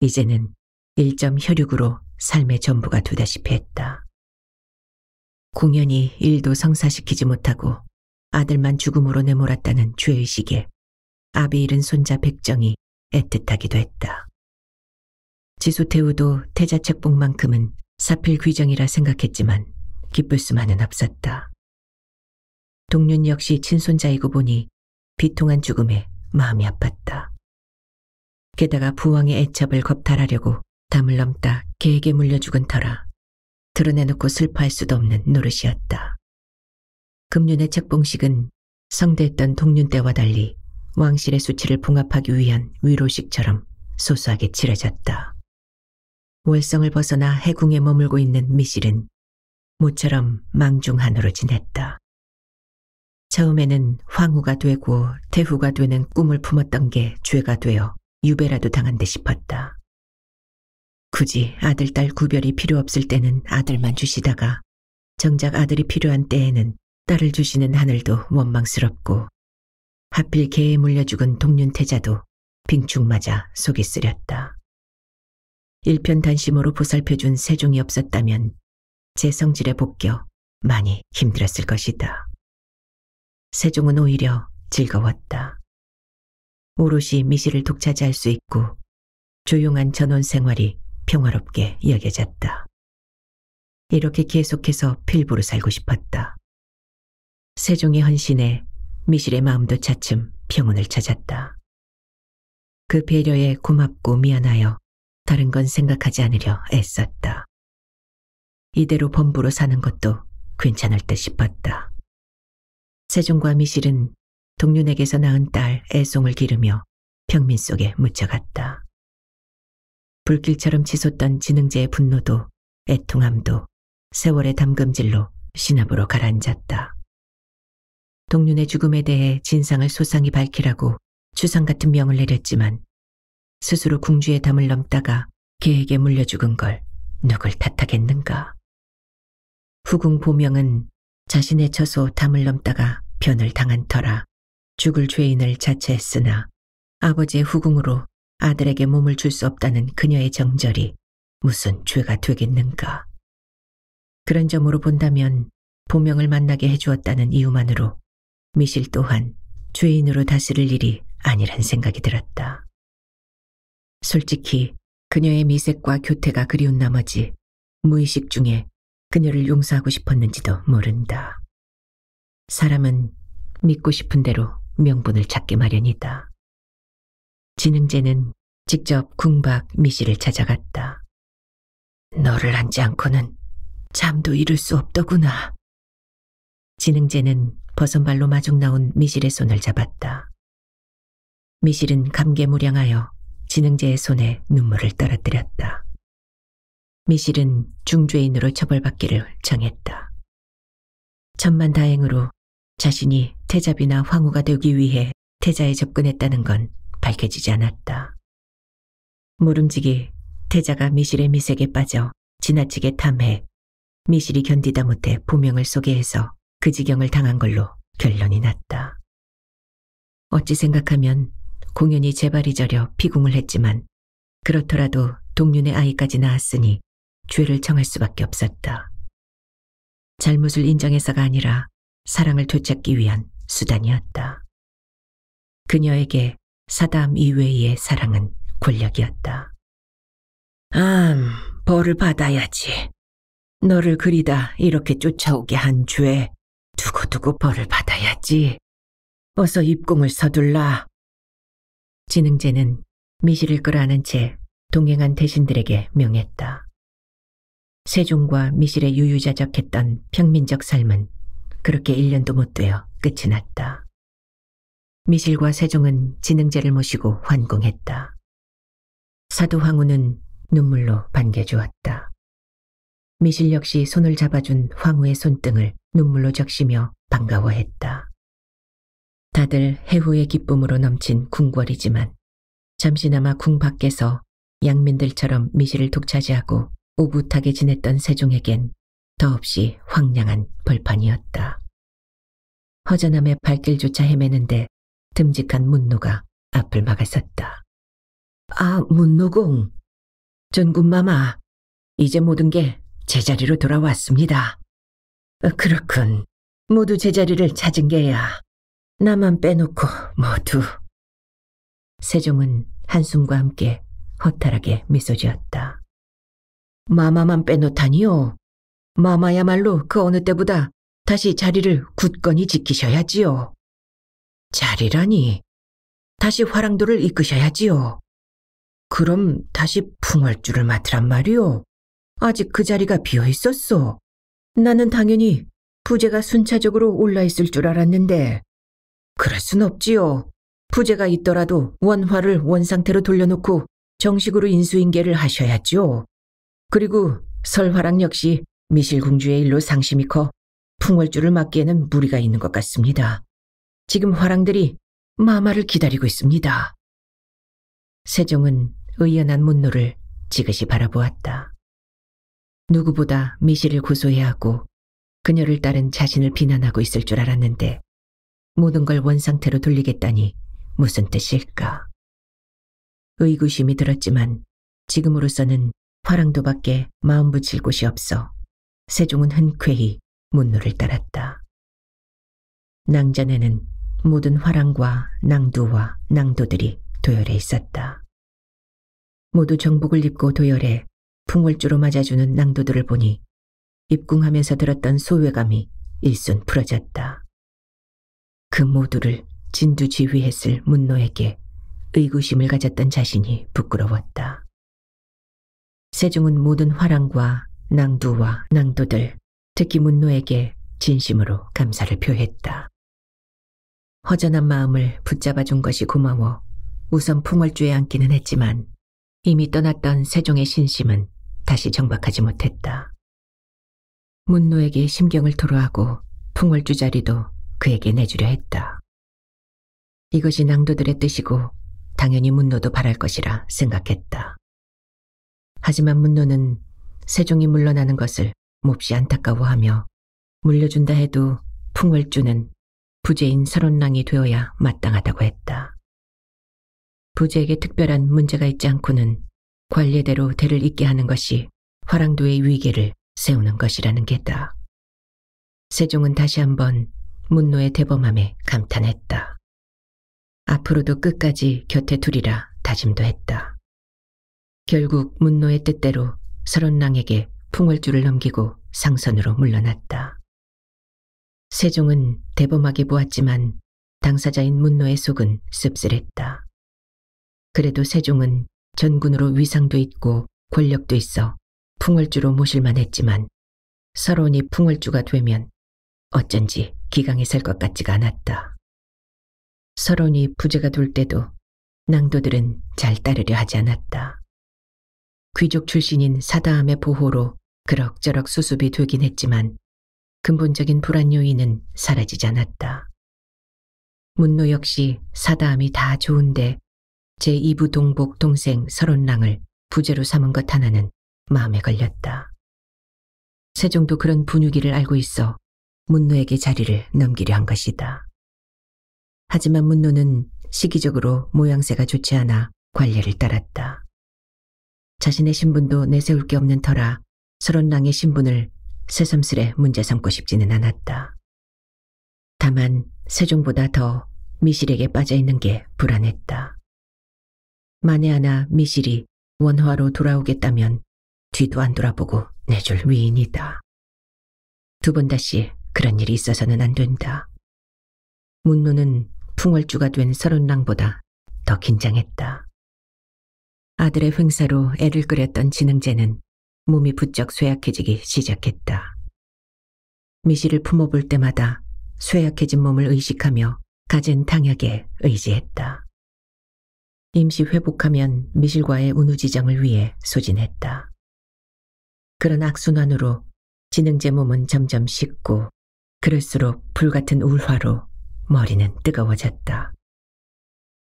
이제는 일점혈육으로 삶의 전부가 되다시피 했다. 공연이 일도 성사시키지 못하고 아들만 죽음으로 내몰았다는 죄의식에 아비 잃은 손자 백정이 애틋하기도 했다. 지소태우도 태자책봉만큼은 사필 귀정이라 생각했지만 기쁠 수만은 없었다. 동륜 역시 친손자이고 보니 비통한 죽음에 마음이 아팠다. 게다가 부왕의 애첩을 겁탈하려고 담을 넘다 개에게 물려 죽은 터라 드러내놓고 슬퍼할 수도 없는 노릇이었다. 금륜의 책봉식은 성대했던 동륜 때와 달리 왕실의 수치를 봉합하기 위한 위로식처럼 소소하게 치러졌다. 월성을 벗어나 해궁에 머물고 있는 미실은 모처럼 망중한으로 지냈다. 처음에는 황후가 되고 태후가 되는 꿈을 품었던 게 죄가 되어 유배라도 당한 듯 싶었다. 굳이 아들, 딸 구별이 필요 없을 때는 아들만 주시다가 정작 아들이 필요한 때에는 딸을 주시는 하늘도 원망스럽고 하필 개에 물려 죽은 동륜태자도 빙충 맞아 속이 쓰렸다. 일편단심으로 보살펴준 세종이 없었다면 제 성질에 복겨 많이 힘들었을 것이다. 세종은 오히려 즐거웠다. 오롯이 미시를 독차지할 수 있고 조용한 전원 생활이 평화롭게 여겨졌다. 이렇게 계속해서 필부로 살고 싶었다. 세종의 헌신에 미실의 마음도 차츰 평온을 찾았다. 그 배려에 고맙고 미안하여 다른 건 생각하지 않으려 애썼다. 이대로 범부로 사는 것도 괜찮을 듯 싶었다. 세종과 미실은 동륜에게서 낳은 딸 애송을 기르며 평민 속에 묻혀갔다. 불길처럼 치솟던 지능제의 분노도 애통함도 세월의 담금질로 시나으로 가라앉았다. 동륜의 죽음에 대해 진상을 소상히 밝히라고 추상 같은 명을 내렸지만 스스로 궁주의 담을 넘다가 개에게 물려 죽은 걸 누굴 탓하겠는가. 후궁 보명은 자신의 처소 담을 넘다가 변을 당한 터라 죽을 죄인을 자처했으나 아버지의 후궁으로 아들에게 몸을 줄 수 없다는 그녀의 정절이 무슨 죄가 되겠는가. 그런 점으로 본다면 보명을 만나게 해주었다는 이유만으로 미실 또한 죄인으로 다스릴 일이 아니란 생각이 들었다. 솔직히 그녀의 미색과 교태가 그리운 나머지 무의식 중에 그녀를 용서하고 싶었는지도 모른다. 사람은 믿고 싶은 대로 명분을 찾기 마련이다. 진흥제는 직접 궁박 미씨를 찾아갔다. 너를 앉지 않고는 잠도 이룰 수 없더구나. 진흥제는 벗은발로 마중 나온 미실의 손을 잡았다. 미실은 감개무량하여 진흥제의 손에 눈물을 떨어뜨렸다. 미실은 중죄인으로 처벌받기를 정했다. 천만다행으로 자신이 태잡이나 황후가 되기 위해 태자에 접근했다는 건 밝혀지지 않았다. 모름지기 태자가 미실의 미색에 빠져 지나치게 탐해 미실이 견디다 못해 부명을 소개해서 그 지경을 당한 걸로 결론이 났다. 어찌 생각하면 공연이 재발이 저려 피궁을 했지만 그렇더라도 동윤의 아이까지 낳았으니 죄를 청할 수밖에 없었다. 잘못을 인정해서가 아니라 사랑을 되찾기 위한 수단이었다. 그녀에게 사담 이외의 사랑은 권력이었다. 암, 벌을 받아야지. 너를 그리다 이렇게 쫓아오게 한 죄, 두고두고 벌을 받아야지. 어서 입궁을 서둘라. 진흥제는 미실을 끌어안은 채 동행한 대신들에게 명했다. 세종과 미실의 유유자적했던 평민적 삶은 그렇게 1년도 못 되어 끝이 났다. 미실과 세종은 진흥제를 모시고 환공했다. 사도 황후는 눈물로 반겨주었다. 미실 역시 손을 잡아준 황후의 손등을 눈물로 적시며 반가워했다. 다들 해후의 기쁨으로 넘친 궁궐이지만 잠시나마 궁 밖에서 양민들처럼 미실을 독차지하고 오붓하게 지냈던 세종에겐 더없이 황량한 벌판이었다. 허전함의 발길조차 헤매는데 듬직한 문노가 앞을 막았었다. 아, 문노공. 전군마마, 이제 모든 게 제자리로 돌아왔습니다. 어, 그렇군. 모두 제자리를 찾은 게야. 나만 빼놓고 모두. 세종은 한숨과 함께 허탈하게 미소 지었다. 마마만 빼놓다니요. 마마야말로 그 어느 때보다 다시 자리를 굳건히 지키셔야지요. 자리라니. 다시 화랑도를 이끄셔야지요. 그럼 다시 풍월주를 맡으란 말이오. 아직 그 자리가 비어 있었소. 나는 당연히 부재가 순차적으로 올라있을 줄 알았는데 그럴 순 없지요. 부재가 있더라도 원화를 원상태로 돌려놓고 정식으로 인수인계를 하셔야지요. 그리고 설화랑 역시 미실공주의 일로 상심이 커 풍월주를 맡기에는 무리가 있는 것 같습니다. 지금 화랑들이 마마를 기다리고 있습니다. 세종은 의연한 문노를 지그시 바라보았다. 누구보다 미시를 고소해하고 야 그녀를 따른 자신을 비난하고 있을 줄 알았는데 모든 걸 원상태로 돌리겠다니 무슨 뜻일까? 의구심이 들었지만 지금으로서는 화랑도밖에 마음 붙일 곳이 없어 세종은 흔쾌히 문노를 따랐다. 낭자네는 모든 화랑과 낭두와 낭도들이 도열해 있었다. 모두 정복을 입고 도열해 풍월주로 맞아주는 낭도들을 보니 입궁하면서 들었던 소외감이 일순 풀어졌다. 그 모두를 진두 지휘했을 문노에게 의구심을 가졌던 자신이 부끄러웠다. 세종은 모든 화랑과 낭두와 낭도들, 특히 문노에게 진심으로 감사를 표했다. 허전한 마음을 붙잡아준 것이 고마워 우선 풍월주에 앉기는 했지만 이미 떠났던 세종의 신심은 다시 정박하지 못했다. 문노에게 심경을 토로하고 풍월주 자리도 그에게 내주려 했다. 이것이 낭도들의 뜻이고 당연히 문노도 바랄 것이라 생각했다. 하지만 문노는 세종이 물러나는 것을 몹시 안타까워하며 물려준다 해도 풍월주는 부재인 설혼랑이 되어야 마땅하다고 했다. 부재에게 특별한 문제가 있지 않고는 관례대로 대를 잇게 하는 것이 화랑도의 위계를 세우는 것이라는 게다. 세종은 다시 한번 문노의 대범함에 감탄했다. 앞으로도 끝까지 곁에 두리라 다짐도 했다. 결국 문노의 뜻대로 설원랑에게 풍월주를 넘기고 상선으로 물러났다. 세종은 대범하게 보았지만 당사자인 문노의 속은 씁쓸했다. 그래도 세종은 전군으로 위상도 있고 권력도 있어 풍월주로 모실만 했지만 서론이 풍월주가 되면 어쩐지 기강에살것 같지가 않았다. 서론이 부재가 돌 때도 낭도들은 잘 따르려 하지 않았다. 귀족 출신인 사다함의 보호로 그럭저럭 수습이 되긴 했지만 근본적인 불안 요인은 사라지지 않았다. 문노 역시 사다함이 다 좋은데 제2부 동복 동생 서론랑을 부재로 삼은 것 하나는 마음에 걸렸다. 세종도 그런 분위기를 알고 있어 문노에게 자리를 넘기려 한 것이다. 하지만 문노는 시기적으로 모양새가 좋지 않아 관례를 따랐다. 자신의 신분도 내세울 게 없는 터라 서론랑의 신분을 새삼스레 문제 삼고 싶지는 않았다. 다만 세종보다 더 미실에게 빠져있는 게 불안했다. 만에 하나 미실이 원화로 돌아오겠다면 뒤도 안 돌아보고 내줄 위인이다. 두 번 다시 그런 일이 있어서는 안 된다. 문노는 풍월주가 된 서른랑보다 더 긴장했다. 아들의 횡사로 애를 끓였던 진흥재는 몸이 부쩍 쇠약해지기 시작했다. 미시를 품어볼 때마다 쇠약해진 몸을 의식하며 가진 당약에 의지했다. 임시 회복하면 미실과의 운우지장을 위해 소진했다. 그런 악순환으로 지능제 몸은 점점 식고 그럴수록 불같은 울화로 머리는 뜨거워졌다.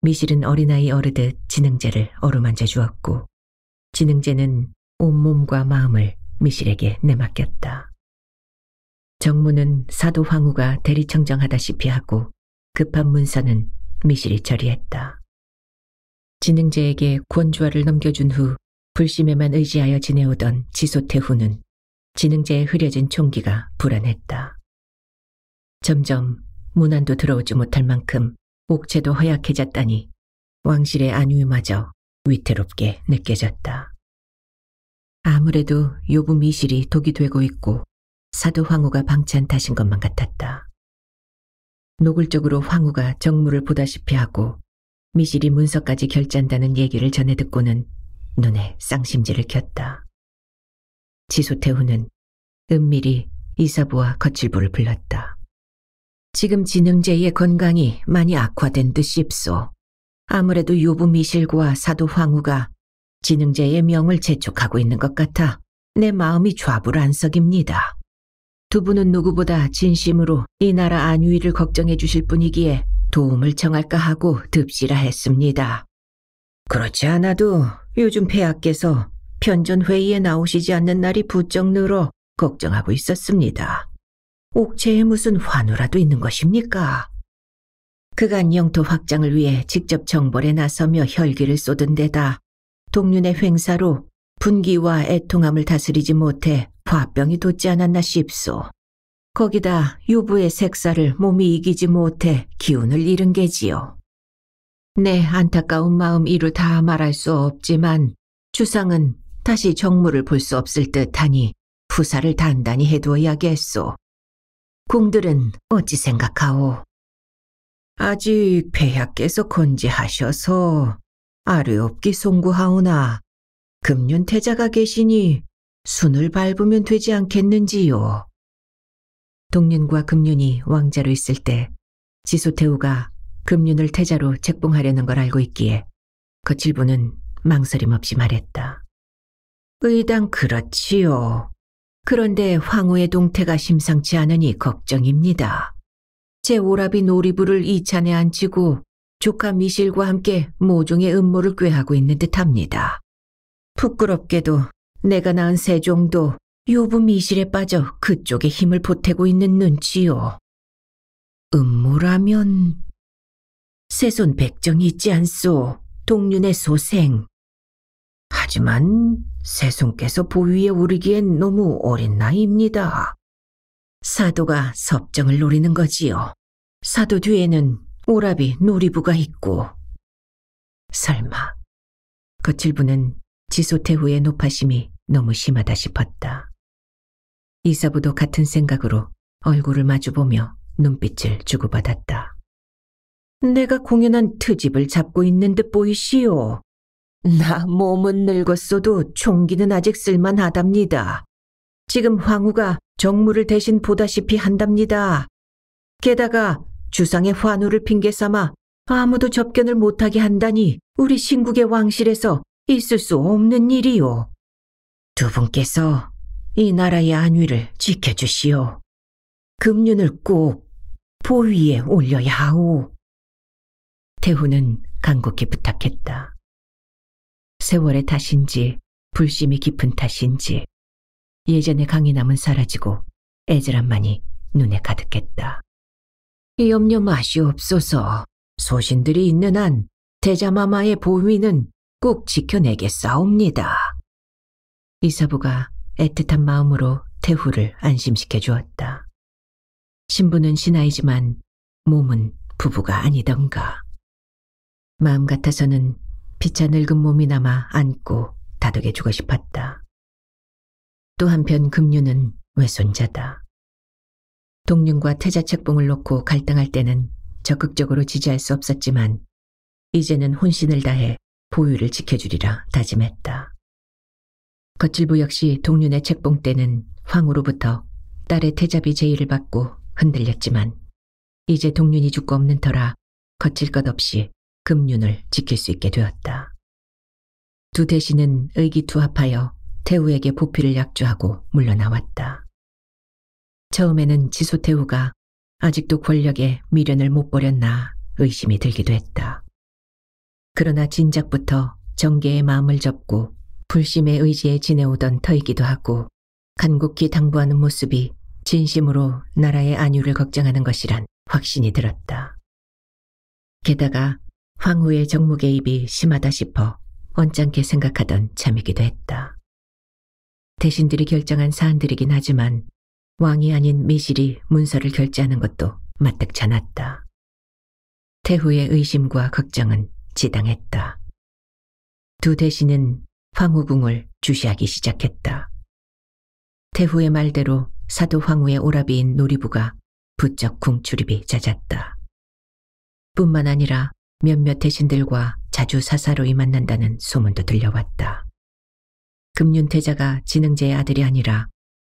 미실은 어린아이 어르듯 지능제를 어루만져 주었고 지능제는 온몸과 마음을 미실에게 내맡겼다. 정무는 사도 황후가 대리청정하다시피 하고 급한 문서는 미실이 처리했다. 진흥제에게 권주화를 넘겨준 후 불심에만 의지하여 지내오던 지소태후는 진흥제에 흐려진 총기가 불안했다. 점점 문안도 들어오지 못할 만큼 옥체도 허약해졌다니 왕실의 안위마저 위태롭게 느껴졌다. 아무래도 요부 미실이 독이 되고 있고 사도 황후가 방치한 탓인 것만 같았다. 노골적으로 황후가 정무를 보다시피 하고 미실이 문서까지 결제한다는 얘기를 전해 듣고는 눈에 쌍심지를 켰다. 지소태후는 은밀히 이사부와 거칠부를 불렀다. 지금 진흥제의 건강이 많이 악화된 듯 싶소. 아무래도 요부 미실과 사도 황후가 지능제의 명을 재촉하고 있는 것 같아 내 마음이 좌불안석입니다. 두 분은 누구보다 진심으로 이 나라 안위를 걱정해 주실 분이기에 도움을 청할까 하고 듭시라 했습니다. 그렇지 않아도 요즘 폐하께서 편전회의에 나오시지 않는 날이 부쩍 늘어 걱정하고 있었습니다. 옥체에 무슨 환우라도 있는 것입니까? 그간 영토 확장을 위해 직접 정벌에 나서며 혈기를 쏟은 데다 동륜의 횡사로 분기와 애통함을 다스리지 못해 화병이 돋지 않았나 싶소. 거기다 유부의 색사를 몸이 이기지 못해 기운을 잃은 게지요. 내 네, 안타까운 마음 이루 다 말할 수 없지만 주상은 다시 정무를 볼 수 없을 듯하니 부사를 단단히 해두어야겠소. 궁들은 어찌 생각하오? 아직 폐하께서 건지하셔서 아뢰 옵기 송구하오나 금륜태자가 계시니 순을 밟으면 되지 않겠는지요. 동륜과 금륜이 왕자로 있을 때 지소태우가 금륜을 태자로 책봉하려는 걸 알고 있기에 거칠부는 그 망설임 없이 말했다. 의당 그렇지요. 그런데 황후의 동태가 심상치 않으니 걱정입니다. 제 오라비 놀이부를 이 찬에 앉히고 조카 미실과 함께 모종의 음모를 꾀하고 있는 듯합니다. 부끄럽게도 내가 낳은 세종도 요부 미실에 빠져 그쪽에 힘을 보태고 있는 눈치요. 음모라면 세손 백정이 있지 않소. 동륜의 소생. 하지만 세손께서 보위에 오르기엔 너무 어린 나이입니다. 사도가 섭정을 노리는 거지요. 사도 뒤에는 오라비 놀이부가 있고. 설마. 거칠부는 지소태후의 노파심이 너무 심하다 싶었다. 이사부도 같은 생각으로 얼굴을 마주보며 눈빛을 주고받았다. 내가 공연한 트집을 잡고 있는 듯 보이시오. 나 몸은 늙었어도 총기는 아직 쓸만하답니다. 지금 황후가 정무를 대신 보다시피 한답니다. 게다가 주상의 환우를 핑계 삼아 아무도 접견을 못하게 한다니 우리 신국의 왕실에서 있을 수 없는 일이요. 두 분께서 이 나라의 안위를 지켜주시오. 금륜을 꼭 보위에 올려야 하오. 태후는 간곡히 부탁했다. 세월의 탓인지 불심이 깊은 탓인지 예전의 강인함은 사라지고 애절한만이 눈에 가득했다. 이 염려 마시옵소서. 소신들이 있는 한 대자마마의 보위는 꼭 지켜내겠사옵니다. 이사부가 애틋한 마음으로 태후를 안심시켜 주었다. 신부는 신하이지만 몸은 부부가 아니던가. 마음 같아서는 비차 늙은 몸이 남아 안고 다독여주고 싶었다. 또 한편 금류는 외손자다. 동윤과 태자 책봉을 놓고 갈등할 때는 적극적으로 지지할 수 없었지만 이제는 혼신을 다해 보유를 지켜주리라 다짐했다. 거칠부 역시 동윤의 책봉 때는 황후로부터 딸의 태자비 제의를 받고 흔들렸지만 이제 동윤이 죽고 없는 터라 거칠 것 없이 금륜을 지킬 수 있게 되었다. 두 대신은 의기투합하여 태우에게 보필을 약조하고 물러나왔다. 처음에는 지소태우가 아직도 권력에 미련을 못 버렸나 의심이 들기도 했다. 그러나 진작부터 정계의 마음을 접고 불심의 의지에 지내오던 터이기도 하고 간곡히 당부하는 모습이 진심으로 나라의 안유를 걱정하는 것이란 확신이 들었다. 게다가 황후의 정무 개입이 심하다 싶어 언짢게 생각하던 참이기도 했다. 대신들이 결정한 사안들이긴 하지만 왕이 아닌 미실이 문서를 결제하는 것도 마뜩치 않았다. 태후의 의심과 걱정은 지당했다. 두 대신은 황후궁을 주시하기 시작했다. 태후의 말대로 사도 황후의 오라비인 노리부가 부쩍 궁출입이 잦았다. 뿐만 아니라 몇몇 대신들과 자주 사사로이 만난다는 소문도 들려왔다. 금륜태자가 지능제의 아들이 아니라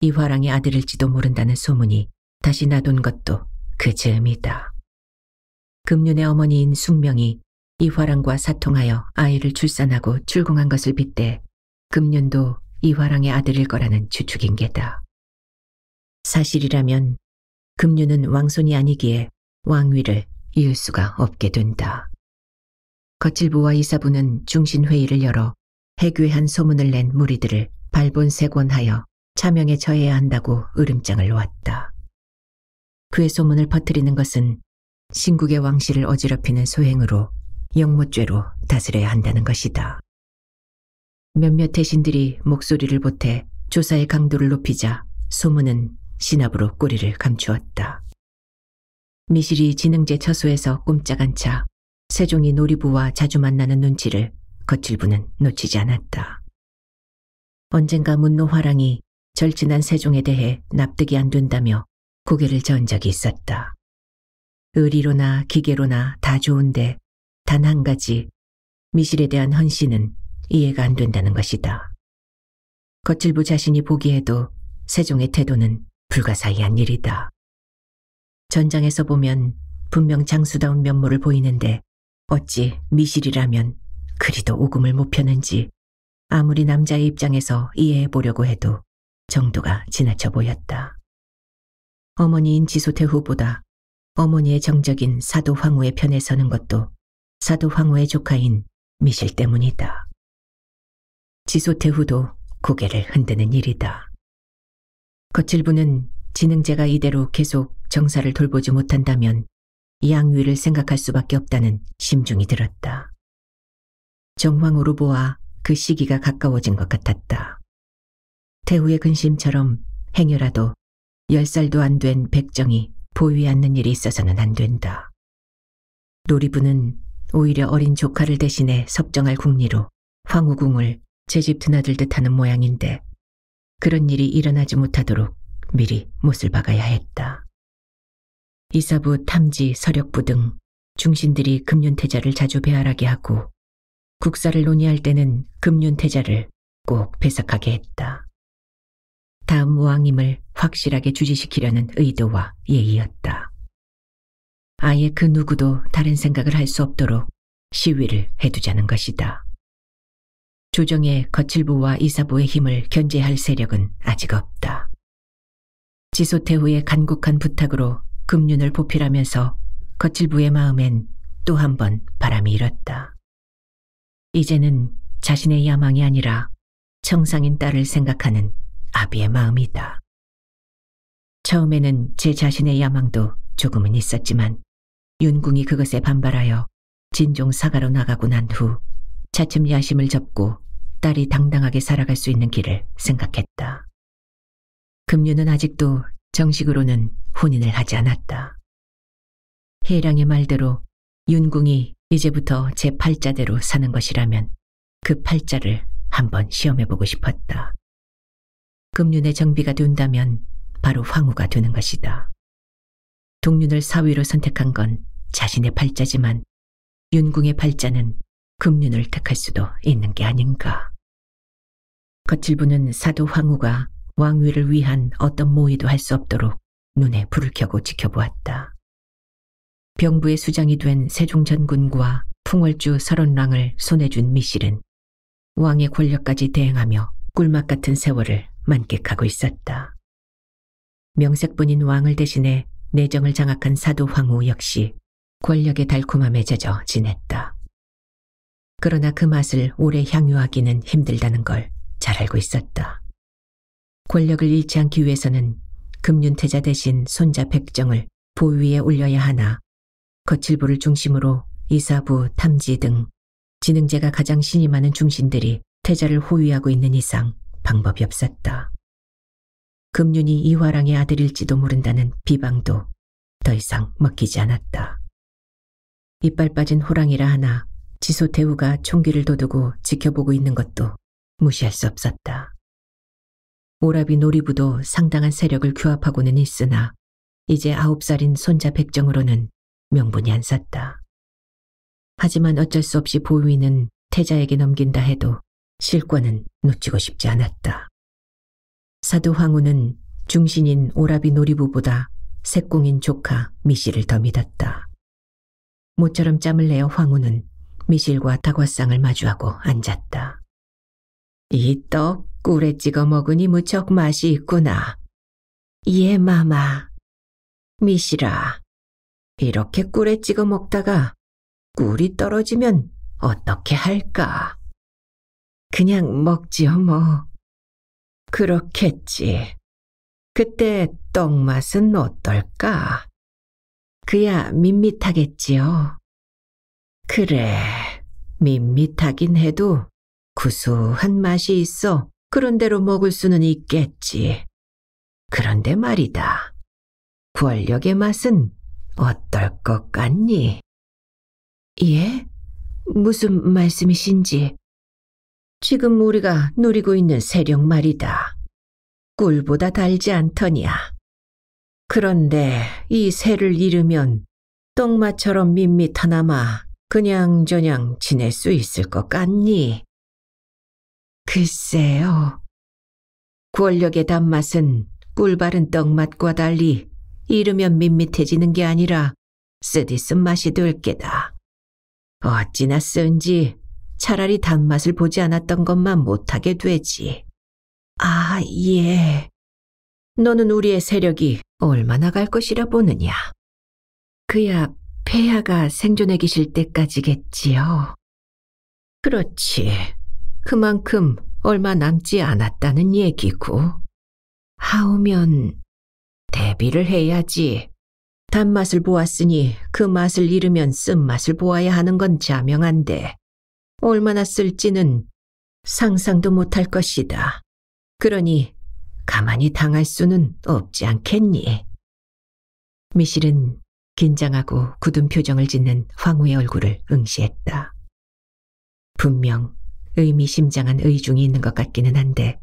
이화랑의 아들일지도 모른다는 소문이 다시 나돈 것도 그 즈음이다. 금륜의 어머니인 숙명이 이화랑과 사통하여 아이를 출산하고 출궁한 것을 빗대 금륜도 이화랑의 아들일 거라는 추측인 게다. 사실이라면 금륜은 왕손이 아니기에 왕위를 이을 수가 없게 된다. 거칠부와 이사부는 중신회의를 열어 해괴한 소문을 낸 무리들을 발본색원하여 차명에처해야 한다고 으름장을 놓았다. 그의 소문을 퍼뜨리는 것은 신국의 왕실을 어지럽히는 소행으로 영모죄로 다스려야 한다는 것이다. 몇몇 대신들이 목소리를 보태 조사의 강도를 높이자 소문은 신압으로 꼬리를 감추었다. 미실이 진흥제 처소에서 꼼짝안 차 세종이 놀이부와 자주 만나는 눈치를 거칠부는 놓치지 않았다. 언젠가 문노화랑이 절친한 세종에 대해 납득이 안 된다며 고개를 저은 적이 있었다. 의리로나 기계로나 다 좋은데 단 한 가지 미실에 대한 헌신은 이해가 안 된다는 것이다. 거칠부 자신이 보기에도 세종의 태도는 불가사의한 일이다. 전장에서 보면 분명 장수다운 면모를 보이는데 어찌 미실이라면 그리도 오금을 못 펴는지 아무리 남자의 입장에서 이해해 보려고 해도 정도가 지나쳐 보였다. 어머니인 지소태 후보다 어머니의 정적인 사도 황후의 편에 서는 것도 사도 황후의 조카인 미실 때문이다. 지소태 후도 고개를 흔드는 일이다. 거칠부는 지능제가 이대로 계속 정사를 돌보지 못한다면 이양위를 생각할 수밖에 없다는 심중이 들었다. 정황 으로보아그 시기가 가까워진 것 같았다. 태후의 근심처럼 행여라도 열살도 안 된 백정이 보위 않는 일이 있어서는 안 된다. 놀이부는 오히려 어린 조카를 대신해 섭정할 궁리로 황후궁을 제집 드나들 듯 하는 모양인데 그런 일이 일어나지 못하도록 미리 못을 박아야 했다. 이사부, 탐지, 서력부 등 중신들이 금륜태자를 자주 배활하게 하고 국사를 논의할 때는 금륜태자를 꼭 배석하게 했다. 다음 왕임을 확실하게 주지시키려는 의도와 예의였다. 아예 그 누구도 다른 생각을 할 수 없도록 시위를 해두자는 것이다. 조정의 거칠부와이사부의 힘을 견제할 세력은 아직 없다. 지소태후의 간곡한 부탁으로 금륜을 보필하면서 거칠부의 마음엔 또 한 번 바람이 일었다. 이제는 자신의 야망이 아니라 청상인 딸을 생각하는 아비의 마음이다. 처음에는 제 자신의 야망도 조금은 있었지만 윤궁이 그것에 반발하여 진종 사가로 나가고 난 후 차츰 야심을 접고 딸이 당당하게 살아갈 수 있는 길을 생각했다. 금류는 아직도 정식으로는 혼인을 하지 않았다. 해랑의 말대로 윤궁이 이제부터 제 팔자대로 사는 것이라면 그 팔자를 한번 시험해보고 싶었다. 금륜의 정비가 된다면 바로 황후가 되는 것이다. 동륜을 사위로 선택한 건 자신의 팔자지만 윤궁의 팔자는 금륜을 택할 수도 있는 게 아닌가. 거칠부는 사도 황후가 왕위를 위한 어떤 모의도 할 수 없도록 눈에 불을 켜고 지켜보았다. 병부의 수장이 된 세종전군과 풍월주 설원랑을 손에 준 미실은 왕의 권력까지 대행하며 꿀맛 같은 세월을 만끽하고 있었다. 명색뿐인 왕을 대신해 내정을 장악한 사도 황후 역시 권력의 달콤함에 젖어 지냈다. 그러나 그 맛을 오래 향유하기는 힘들다는 걸 잘 알고 있었다. 권력을 잃지 않기 위해서는 금륜태자 대신 손자 백정을 보위에 올려야 하나 거칠부를 중심으로 이사부, 탐지 등 지능제가 가장 신임하는 중신들이 태자를 호위하고 있는 이상 방법이 없었다. 금륜이 이화랑의 아들일지도 모른다는 비방도 더 이상 먹히지 않았다. 이빨 빠진 호랑이라 하나 지소 대우가 총기를 도두고 지켜보고 있는 것도 무시할 수 없었다. 오라비 놀이부도 상당한 세력을 규합하고는 있으나 이제 아홉 살인 손자 백정으로는 명분이 안 섰다. 하지만 어쩔 수 없이 보위는 태자에게 넘긴다 해도 실권은 놓치고 싶지 않았다. 사도 황후는 중신인 오라비 놀이부보다 색공인 조카 미실을 더 믿었다. 모처럼 짬을 내어 황후는 미실과 다과상을 마주하고 앉았다. 이 떡 꿀에 찍어 먹으니 무척 맛이 있구나. 예, 마마. 미실아, 이렇게 꿀에 찍어 먹다가 꿀이 떨어지면 어떻게 할까? 그냥 먹지요, 뭐. 그렇겠지. 그때 떡 맛은 어떨까? 그야 밋밋하겠지요. 그래, 밋밋하긴 해도 구수한 맛이 있어 그런대로 먹을 수는 있겠지. 그런데 말이다. 권력의 맛은 어떨 것 같니? 예? 무슨 말씀이신지. 지금 우리가 누리고 있는 세력 말이다. 꿀보다 달지 않더냐. 그런데 이 새를 잃으면 똥마처럼 밋밋하나마 그냥저냥 지낼 수 있을 것 같니? 글쎄요. 권력의 단맛은 꿀바른 떡맛과 달리 잃으면 밋밋해지는 게 아니라 쓰디쓴 맛이 될 게다. 어찌나 쓴지 차라리 단맛을 보지 않았던 것만 못하게 되지. 아, 예. 너는 우리의 세력이 얼마나 갈 것이라 보느냐. 그야 폐하가 생존해 계실 때까지겠지요. 그렇지. 그만큼 얼마 남지 않았다는 얘기고. 하오면 대비를 해야지. 단맛을 보았으니 그 맛을 잃으면 쓴맛을 보아야 하는 건 자명한데 얼마나 쓸지는 상상도 못할 것이다. 그러니 가만히 당할 수는 없지 않겠니? 미실은 긴장하고 굳은 표정을 짓는 황후의 얼굴을 응시했다. 분명 의미심장한 의중이 있는 것 같기는 한데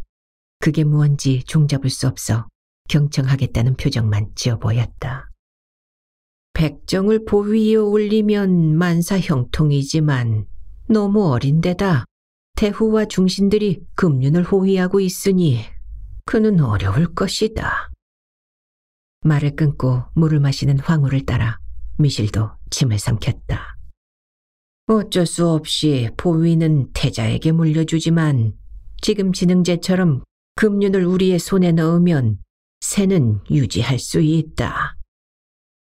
그게 무언지 종잡을 수 없어 경청하겠다는 표정만 지어 보였다. 백정을 보위에 올리면 만사 형통이지만 너무 어린데다 태후와 중신들이 금륜을 호위하고 있으니 그는 어려울 것이다. 말을 끊고 물을 마시는 황후를 따라 미실도 침을 삼켰다. 어쩔 수 없이 보위는 태자에게 물려주지만 지금 지능제처럼 금륜을 우리의 손에 넣으면 새는 유지할 수 있다.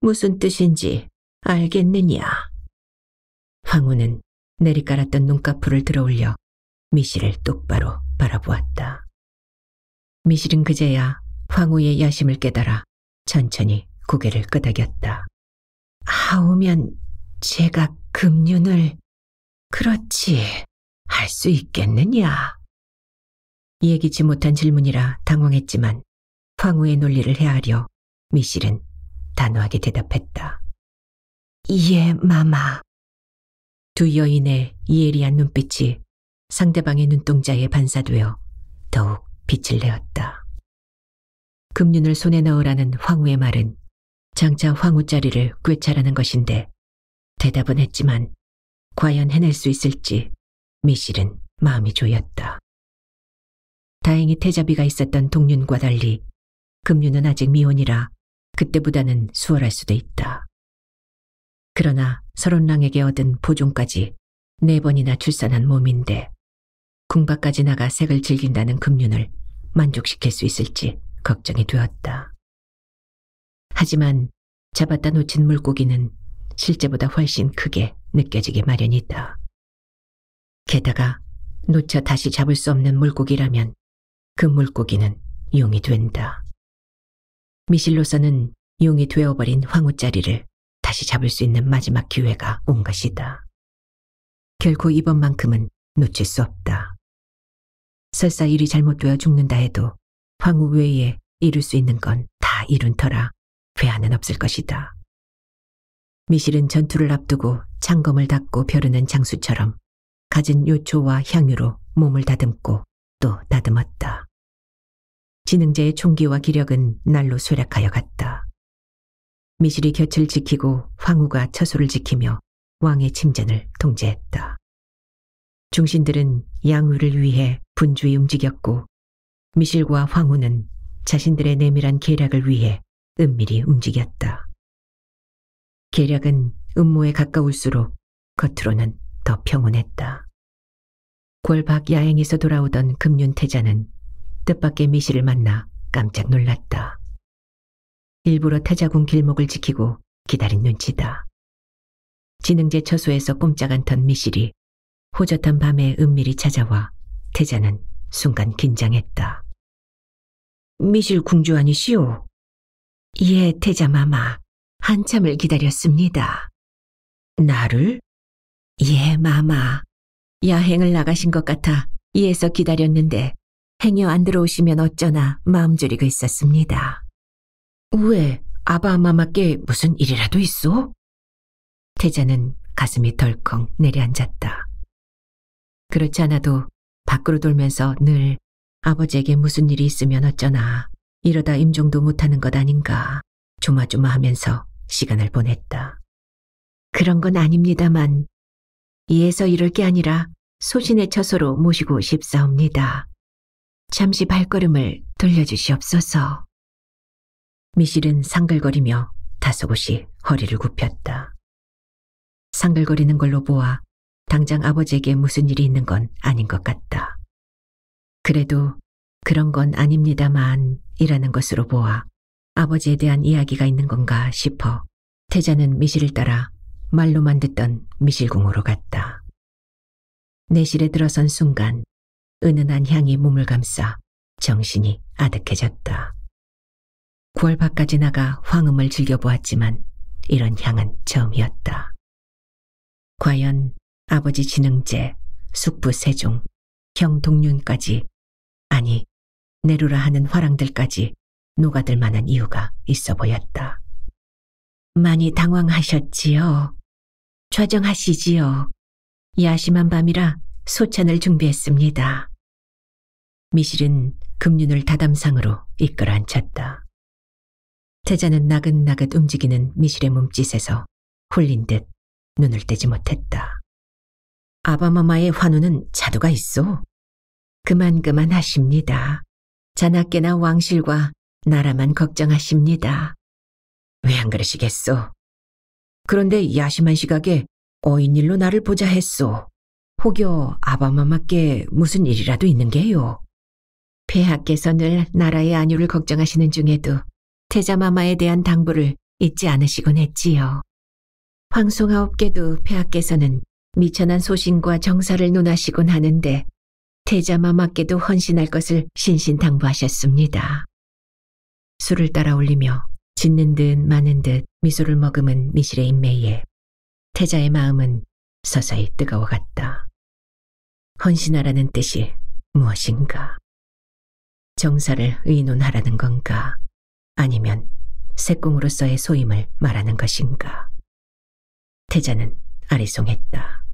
무슨 뜻인지 알겠느냐? 황후는 내리깔았던 눈꺼풀을 들어올려 미실을 똑바로 바라보았다. 미실은 그제야 황후의 야심을 깨달아 천천히 고개를 끄덕였다. 하오면 제가 금륜을 그렇지 할 수 있겠느냐? 예기치 못한 질문이라 당황했지만 황후의 논리를 헤아려 미실은 단호하게 대답했다. 예, 마마. 두 여인의 이에리한 눈빛이 상대방의 눈동자에 반사되어 더욱 빛을 내었다. 금륜을 손에 넣으라는 황후의 말은 장차 황후 자리를 꿰차라는 것인데 대답은 했지만 과연 해낼 수 있을지 미실은 마음이 조였다. 다행히 태자비가 있었던 동륜과 달리 금륜은 아직 미혼이라 그때보다는 수월할 수도 있다. 그러나 서론랑에게 얻은 보존까지네 번이나 출산한 몸인데 궁밖까지 나가 색을 즐긴다는 금륜을 만족시킬 수 있을지 걱정이 되었다. 하지만 잡았다 놓친 물고기는 실제보다 훨씬 크게 느껴지게 마련이다. 게다가 놓쳐 다시 잡을 수 없는 물고기라면 그 물고기는 용이 된다. 미실로서는 용이 되어버린 황후 자리를 다시 잡을 수 있는 마지막 기회가 온 것이다. 결코 이번만큼은 놓칠 수 없다. 설사 일이 잘못되어 죽는다 해도 황후 외에 이룰 수 있는 건 다 이룬 터라 회한은 없을 것이다. 미실은 전투를 앞두고 창검을 닫고 벼르는 장수처럼 가진 요초와 향유로 몸을 다듬고 또 다듬었다. 지능자의 총기와 기력은 날로 쇠락하여 갔다. 미실이 곁을 지키고 황후가 처소를 지키며 왕의 침전을 통제했다. 중신들은 양후를 위해 분주히 움직였고 미실과 황후는 자신들의 내밀한 계략을 위해 은밀히 움직였다. 계략은 음모에 가까울수록 겉으로는 더 평온했다. 골박 야행에서 돌아오던 금륜태자는 뜻밖의 미실을 만나 깜짝 놀랐다. 일부러 태자궁 길목을 지키고 기다린 눈치다. 지능제 처소에서 꼼짝 않던 미실이 호젓한 밤에 은밀히 찾아와 태자는 순간 긴장했다. 미실 궁주 아니시오? 예, 태자 마마. 한참을 기다렸습니다. 나를? 예, 마마. 야행을 나가신 것 같아 이에서 기다렸는데 행여 안 들어오시면 어쩌나 마음 졸이고 있었습니다. 왜 아바마마께 무슨 일이라도 있어? 태자는 가슴이 덜컹 내려앉았다. 그렇지 않아도 밖으로 돌면서 늘 아버지에게 무슨 일이 있으면 어쩌나 이러다 임종도 못하는 것 아닌가 조마조마하면서 시간을 보냈다. 그런 건 아닙니다만 이에서 이럴 게 아니라 소신의 처소로 모시고 싶사옵니다. 잠시 발걸음을 돌려주시옵소서. 미실은 상글거리며 다소곳이 허리를 굽혔다. 상글거리는 걸로 보아 당장 아버지에게 무슨 일이 있는 건 아닌 것 같다. 그래도 그런 건 아닙니다만 이라는 것으로 보아 아버지에 대한 이야기가 있는 건가 싶어 태자는 미실을 따라 말로만 듣던 미실궁으로 갔다. 내실에 들어선 순간 은은한 향이 몸을 감싸 정신이 아득해졌다. 9월 밖까지 나가 황음을 즐겨보았지만 이런 향은 처음이었다. 과연 아버지 진흥제, 숙부 세종, 형 동륜까지 아니 내루라 하는 화랑들까지 녹아들 만한 이유가 있어 보였다. 많이 당황하셨지요. 좌정하시지요. 야심한 밤이라 소찬을 준비했습니다. 미실은 금륜을 다담상으로 이끌어 앉혔다. 태자는 나긋나긋 움직이는 미실의 몸짓에서 홀린 듯 눈을 떼지 못했다. 아바마마의 환우는 자두가 있어. 그만 그만 하십니다. 자나깨나 왕실과 나라만 걱정하십니다. 왜 안 그러시겠소? 그런데 야심한 시각에 어인일로 나를 보자 했소. 혹여 아바마마께 무슨 일이라도 있는 게요. 폐하께서 늘 나라의 안유를 걱정하시는 중에도 태자마마에 대한 당부를 잊지 않으시곤 했지요. 황송아홉께도 폐하께서는 미천한 소신과 정사를 논하시곤 하는데 태자마마께도 헌신할 것을 신신당부하셨습니다. 술을 따라 올리며 짓는 듯 마는 듯 미소를 머금은 미실의 인매에 태자의 마음은 서서히 뜨거워갔다. 헌신하라는 뜻이 무엇인가? 정사를 의논하라는 건가? 아니면 새공으로서의 소임을 말하는 것인가. 태자는 아리송했다.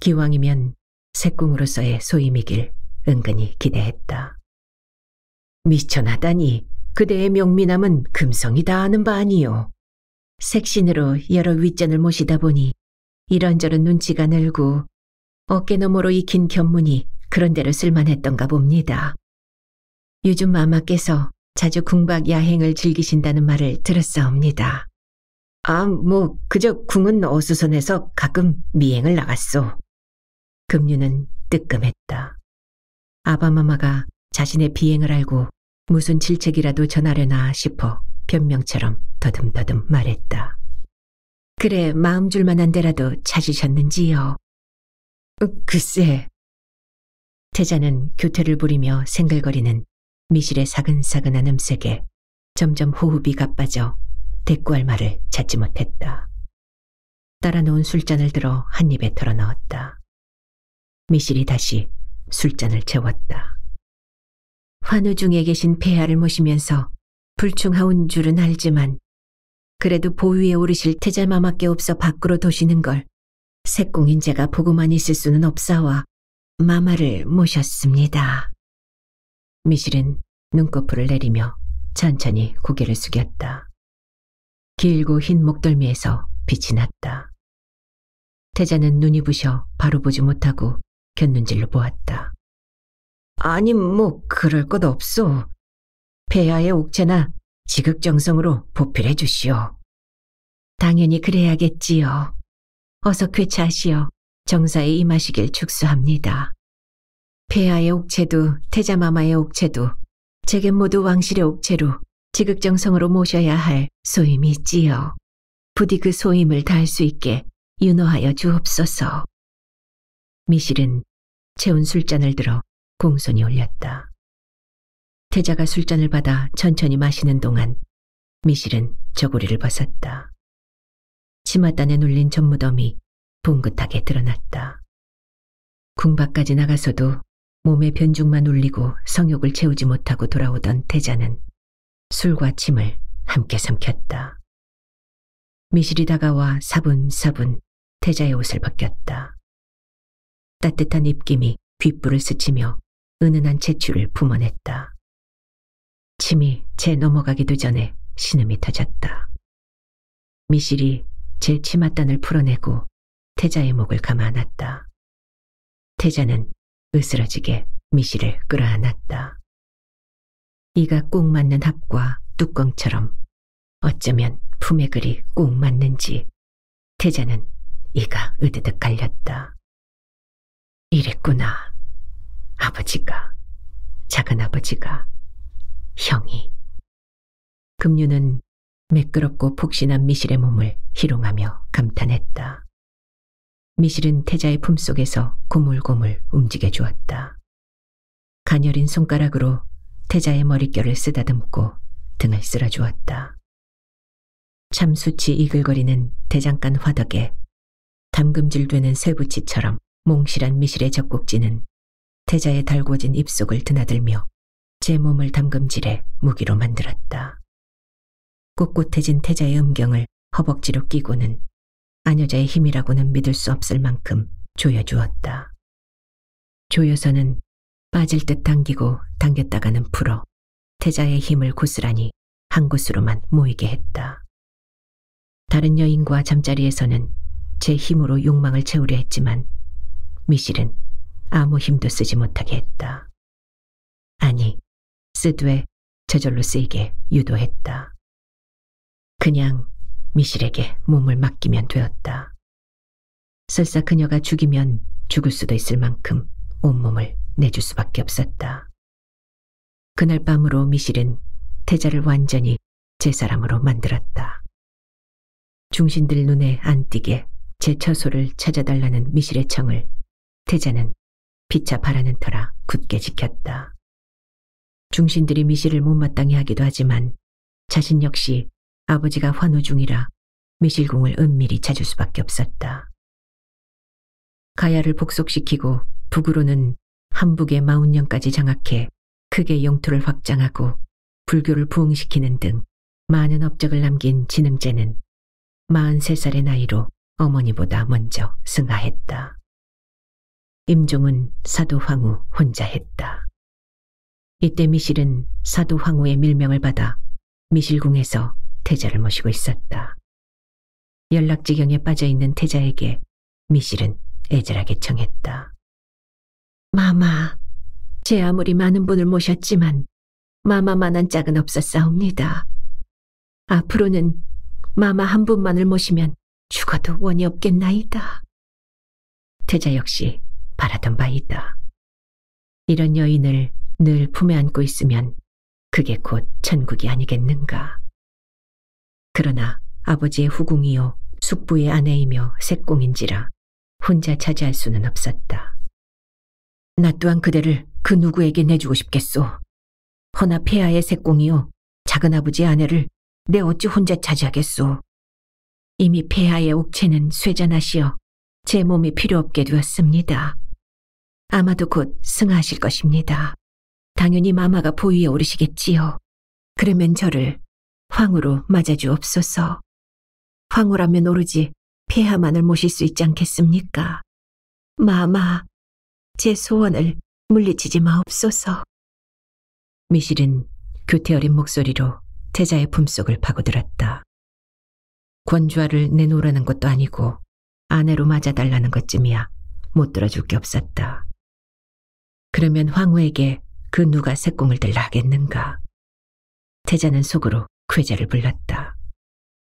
기왕이면 새궁으로서의 소임이길 은근히 기대했다. 미천하다니 그대의 명민함은 금성이다 하는 바 아니요. 색신으로 여러 윗전을 모시다 보니 이런저런 눈치가 늘고 어깨너머로 익힌 견문이 그런대로 쓸만했던가 봅니다. 요즘 마마께서 자주 궁박 야행을 즐기신다는 말을 들었사옵니다. 아, 뭐 그저 궁은 어수선해서 가끔 미행을 나갔소. 금류는 뜨끔했다. 아바마마가 자신의 비행을 알고 무슨 질책이라도 전하려나 싶어 변명처럼 더듬더듬 말했다. 그래 마음 줄 만한 데라도 찾으셨는지요? 어, 글쎄. 태자는 교태를 부리며 생글거리는 미실의 사근사근한 음색에 점점 호흡이 가빠져 대꾸할 말을 찾지 못했다. 따라 놓은 술잔을 들어 한 입에 털어 넣었다. 미실이 다시 술잔을 채웠다. 환우 중에 계신 폐하를 모시면서 불충하운 줄은 알지만 그래도 보위에 오르실 태자마마께 없어 밖으로 도시는 걸 색공인 제가 보고만 있을 수는 없사와 마마를 모셨습니다. 미실은 눈꺼풀을 내리며 천천히 고개를 숙였다. 길고 흰 목덜미에서 빛이 났다. 태자는 눈이 부셔 바로 보지 못하고 곁눈질로 보았다. 아니 뭐 그럴 것 없소. 폐하의 옥체나 지극정성으로 보필해 주시오. 당연히 그래야겠지요. 어서 쾌차하시어 정사에 임하시길 축수합니다. 폐하의 옥체도 태자마마의 옥체도 제겐 모두 왕실의 옥체로 지극정성으로 모셔야 할 소임이 있지요. 부디 그 소임을 다할 수 있게 윤호하여 주옵소서. 미실은 채운 술잔을 들어 공손히 올렸다. 태자가 술잔을 받아 천천히 마시는 동안 미실은 저고리를 벗었다. 치마단에 눌린 전무덤이 봉긋하게 드러났다. 궁밖까지 나가서도 몸의 변죽만 울리고 성욕을 채우지 못하고 돌아오던 태자는 술과 침을 함께 삼켰다. 미실이 다가와 사분사분 태자의 옷을 벗겼다. 따뜻한 입김이 귓불을 스치며 은은한 채취를 품어냈다 침이 채 넘어가기도 전에 신음이 터졌다. 미실이 제 치맛단을 풀어내고 태자의 목을 감아 안았다. 태자는 으스러지게 미시를 끌어안았다. 이가 꼭 맞는 합과 뚜껑처럼 어쩌면 품에 그리 꼭 맞는지 태자는 이가 으드득 갈렸다. 이랬구나. 아버지가, 작은아버지가, 형이. 금류는 매끄럽고 폭신한 미실의 몸을 희롱하며 감탄했다. 미실은 태자의 품속에서 고물고물 움직여 주었다. 가녀린 손가락으로 태자의 머릿결을 쓰다듬고 등을 쓸어 주었다. 참수치 이글거리는 대장간 화덕에 담금질되는 쇠붙이처럼 몽실한 미실의 젖꼭지는 태자의 달궈진 입속을 드나들며 제 몸을 담금질해 무기로 만들었다. 꼿꼿해진 태자의 음경을 허벅지로 끼고는 아녀자의 힘이라고는 믿을 수 없을 만큼 조여주었다. 조여서는 빠질 듯 당기고 당겼다가는 풀어 태자의 힘을 고스란히 한 곳으로만 모이게 했다. 다른 여인과 잠자리에서는 제 힘으로 욕망을 채우려 했지만 미실은 아무 힘도 쓰지 못하게 했다. 아니, 쓰드에 저절로 쓰이게 유도했다. 그냥 미실에게 몸을 맡기면 되었다. 설사 그녀가 죽이면 죽을 수도 있을 만큼 온몸을 내줄 수밖에 없었다. 그날 밤으로 미실은 태자를 완전히 제 사람으로 만들었다. 중신들 눈에 안 띄게 제 처소를 찾아달라는 미실의 청을 태자는 피차 바라는 터라 굳게 지켰다. 중신들이 미실을 못마땅히 하기도 하지만 자신 역시 아버지가 환호 중이라 미실궁을 은밀히 찾을 수밖에 없었다. 가야를 복속시키고 북으로는 한북의 마운령까지 장악해 크게 영토를 확장하고 불교를 부흥시키는 등 많은 업적을 남긴 진흥제는 43살의 나이로 어머니보다 먼저 승하했다. 임종은 사도 황후 혼자 했다. 이때 미실은 사도 황후의 밀명을 받아 미실궁에서 태자를 모시고 있었다. 연락지경에 빠져있는 태자에게 미실은 애절하게 청했다. 마마, 제 아무리 많은 분을 모셨지만 마마만한 짝은 없었사옵니다. 앞으로는 마마 한 분만을 모시면 죽어도 원이 없겠나이다. 태자 역시 바라던 바이다. 이런 여인을 늘 품에 안고 있으면 그게 곧 천국이 아니겠는가. 그러나 아버지의 후궁이요 숙부의 아내이며 색공인지라 혼자 차지할 수는 없었다. 나 또한 그대를 그 누구에게 내주고 싶겠소. 허나 폐하의 색공이요 작은아버지의 아내를 내 어찌 혼자 차지하겠소. 이미 폐하의 옥체는 쇠잔하시어 제 몸이 필요 없게 되었습니다. 아마도 곧 승하하실 것입니다. 당연히 마마가 보위에 오르시겠지요. 그러면 저를 황후로 맞아주옵소서. 황후라면 오르지 폐하만을 모실 수 있지 않겠습니까? 마마, 제 소원을 물리치지 마옵소서. 미실은 교태 어린 목소리로 제자의 품속을 파고들었다. 권주아를 내놓으라는 것도 아니고 아내로 맞아달라는 것쯤이야 못 들어줄 게 없었다. 그러면 황후에게 그 누가 새공을 들라 하겠는가. 태자는 속으로 괴자를 불렀다.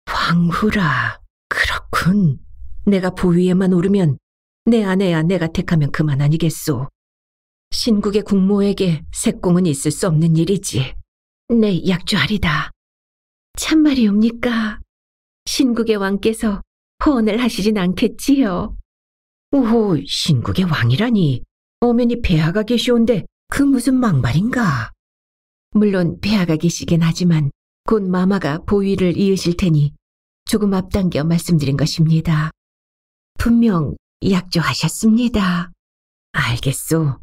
황후라, 그렇군. 내가 보위에만 오르면 내 아내야 내가 택하면 그만 아니겠소. 신국의 국모에게 색공은 있을 수 없는 일이지. 내 약주하리다. 참말이옵니까? 신국의 왕께서 허언을 하시진 않겠지요? 오호, 신국의 왕이라니. 어머니 배하가 계시온데 그 무슨 막말인가? 물론 배하가 계시긴 하지만 곧 마마가 보위를 이으실 테니 조금 앞당겨 말씀드린 것입니다. 분명 약조하셨습니다. 알겠소.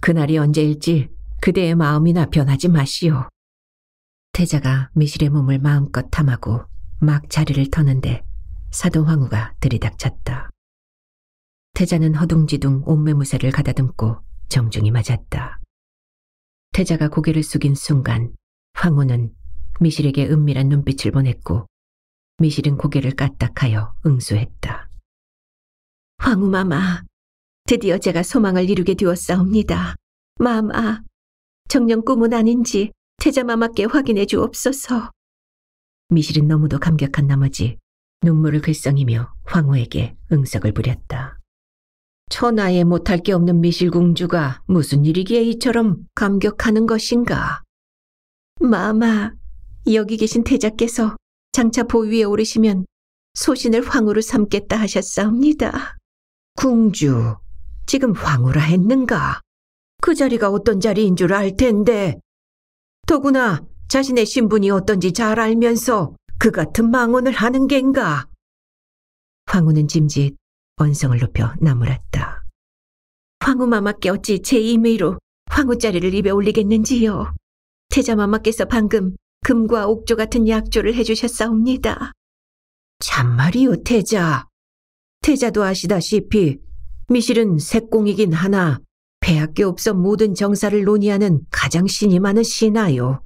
그날이 언제일지 그대의 마음이나 변하지 마시오. 태자가 미실의 몸을 마음껏 탐하고 막 자리를 터는데 사동황후가 들이닥쳤다. 태자는 허둥지둥 옷매무새를 가다듬고 정중히 맞았다. 태자가 고개를 숙인 순간 황후는 미실에게 은밀한 눈빛을 보냈고 미실은 고개를 까딱하여 응수했다. 황후마마, 드디어 제가 소망을 이루게 되었사옵니다. 마마, 정령 꿈은 아닌지 제자마마께 확인해 주옵소서. 미실은 너무도 감격한 나머지 눈물을 글썽이며 황후에게 응석을 부렸다. 천하에 못할 게 없는 미실공주가 무슨 일이기에 이처럼 감격하는 것인가? 마마, 여기 계신 대자께서 장차 보위에 오르시면 소신을 황후로 삼겠다 하셨사옵니다. 궁주, 지금 황후라 했는가? 그 자리가 어떤 자리인 줄 알 텐데. 더구나 자신의 신분이 어떤지 잘 알면서 그 같은 망언을 하는 겐가? 황후는 짐짓 언성을 높여 나무랐다. 황후 마마께 어찌 제 임의로 황후 자리를 입에 올리겠는지요. 태자 마마께서 방금 금과 옥조 같은 약조를 해주셨사옵니다. 참말이요, 태자. 태자도 아시다시피 미실은 색공이긴 하나 배학교 없어 모든 정사를 논의하는 가장 신이 많은 신하요.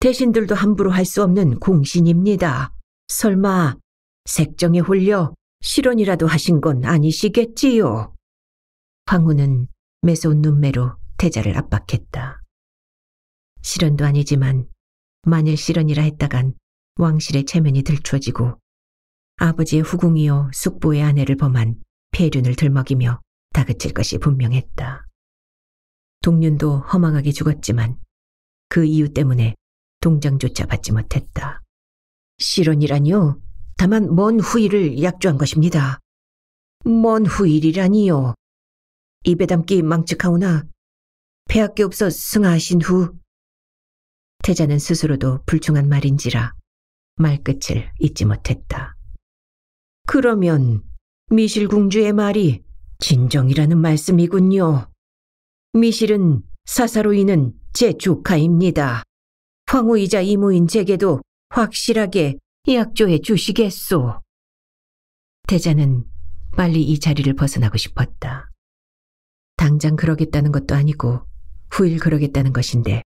대신들도 함부로 할 수 없는 공신입니다. 설마 색정에 홀려 실언이라도 하신 건 아니시겠지요? 황후는 매서운 눈매로 태자를 압박했다. 실언도 아니지만 만일 실언이라 했다간 왕실의 체면이 들추어지고 아버지의 후궁이요 숙부의 아내를 범한 폐륜을 들먹이며 다그칠 것이 분명했다. 동륜도 허망하게 죽었지만 그 이유 때문에 동장조차 받지 못했다. 실언이라니요? 다만 먼 후일을 약조한 것입니다. 먼 후일이라니요? 입에 담기 망측하오나 폐하께 없어 승하하신 후 태자는 스스로도 불충한 말인지라 말끝을 잊지 못했다. 그러면 미실공주의 말이 진정이라는 말씀이군요. 미실은 사사로 인은 제 조카입니다. 황후이자 이모인 제게도 확실하게 약조해 주시겠소. 태자는 빨리 이 자리를 벗어나고 싶었다. 당장 그러겠다는 것도 아니고 후일 그러겠다는 것인데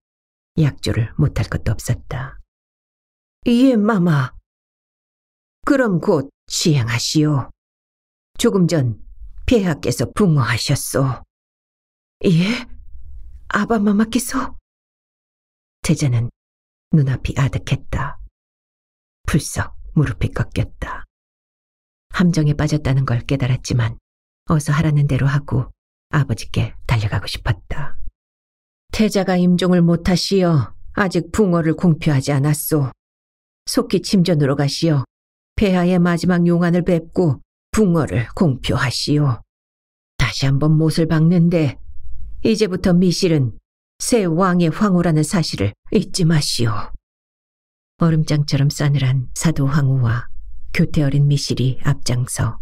약조를 못할 것도 없었다. 예, 마마. 그럼 곧 시행하시오. 조금 전 폐하께서 붕어하셨소. 예? 아바마마께서? 태자는 눈앞이 아득했다. 풀썩 무릎이 꺾였다. 함정에 빠졌다는 걸 깨달았지만 어서 하라는 대로 하고 아버지께 달려가고 싶었다. 태자가 임종을 못하시어 아직 붕어를 공표하지 않았소. 속히 침전으로 가시어 폐하의 마지막 용안을 뵙고 붕어를 공표하시오. 다시 한번 못을 박는데 이제부터 미실은 새 왕의 황후라는 사실을 잊지 마시오. 얼음장처럼 싸늘한 사도 황후와 교태 어린 미실이 앞장서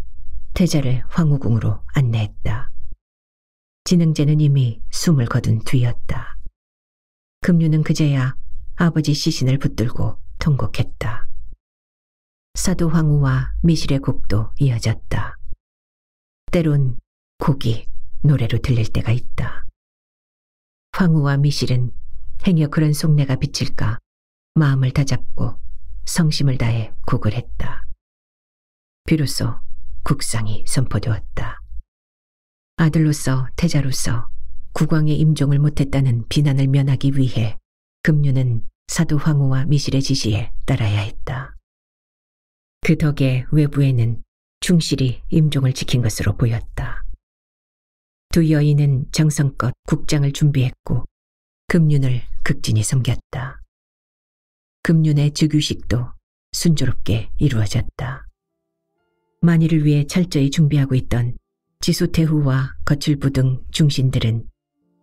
태자를 황후궁으로 안내했다. 진흥제는 이미 숨을 거둔 뒤였다. 금류는 그제야 아버지 시신을 붙들고 통곡했다. 사도 황후와 미실의 곡도 이어졌다. 때론 곡이 노래로 들릴 때가 있다. 황후와 미실은 행여 그런 속내가 비칠까 마음을 다잡고 성심을 다해 곡을 했다. 비로소 국상이 선포되었다. 아들로서 태자로서 국왕의 임종을 못했다는 비난을 면하기 위해 금류는 사도 황후와 미실의 지시에 따라야 했다. 그 덕에 외부에는 충실히 임종을 지킨 것으로 보였다. 두 여인은 정성껏 국장을 준비했고 금륜을 극진히 섬겼다. 금륜의 즉위식도 순조롭게 이루어졌다. 만일을 위해 철저히 준비하고 있던 지수태후와 거칠부 등 중신들은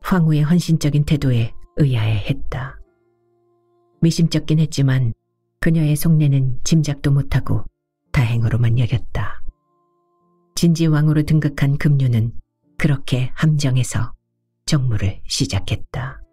황후의 헌신적인 태도에 의아해했다. 미심쩍긴 했지만 그녀의 속내는 짐작도 못하고 다행으로만 여겼다. 진지왕으로 등극한 금류는 그렇게 함정에서 정무를 시작했다.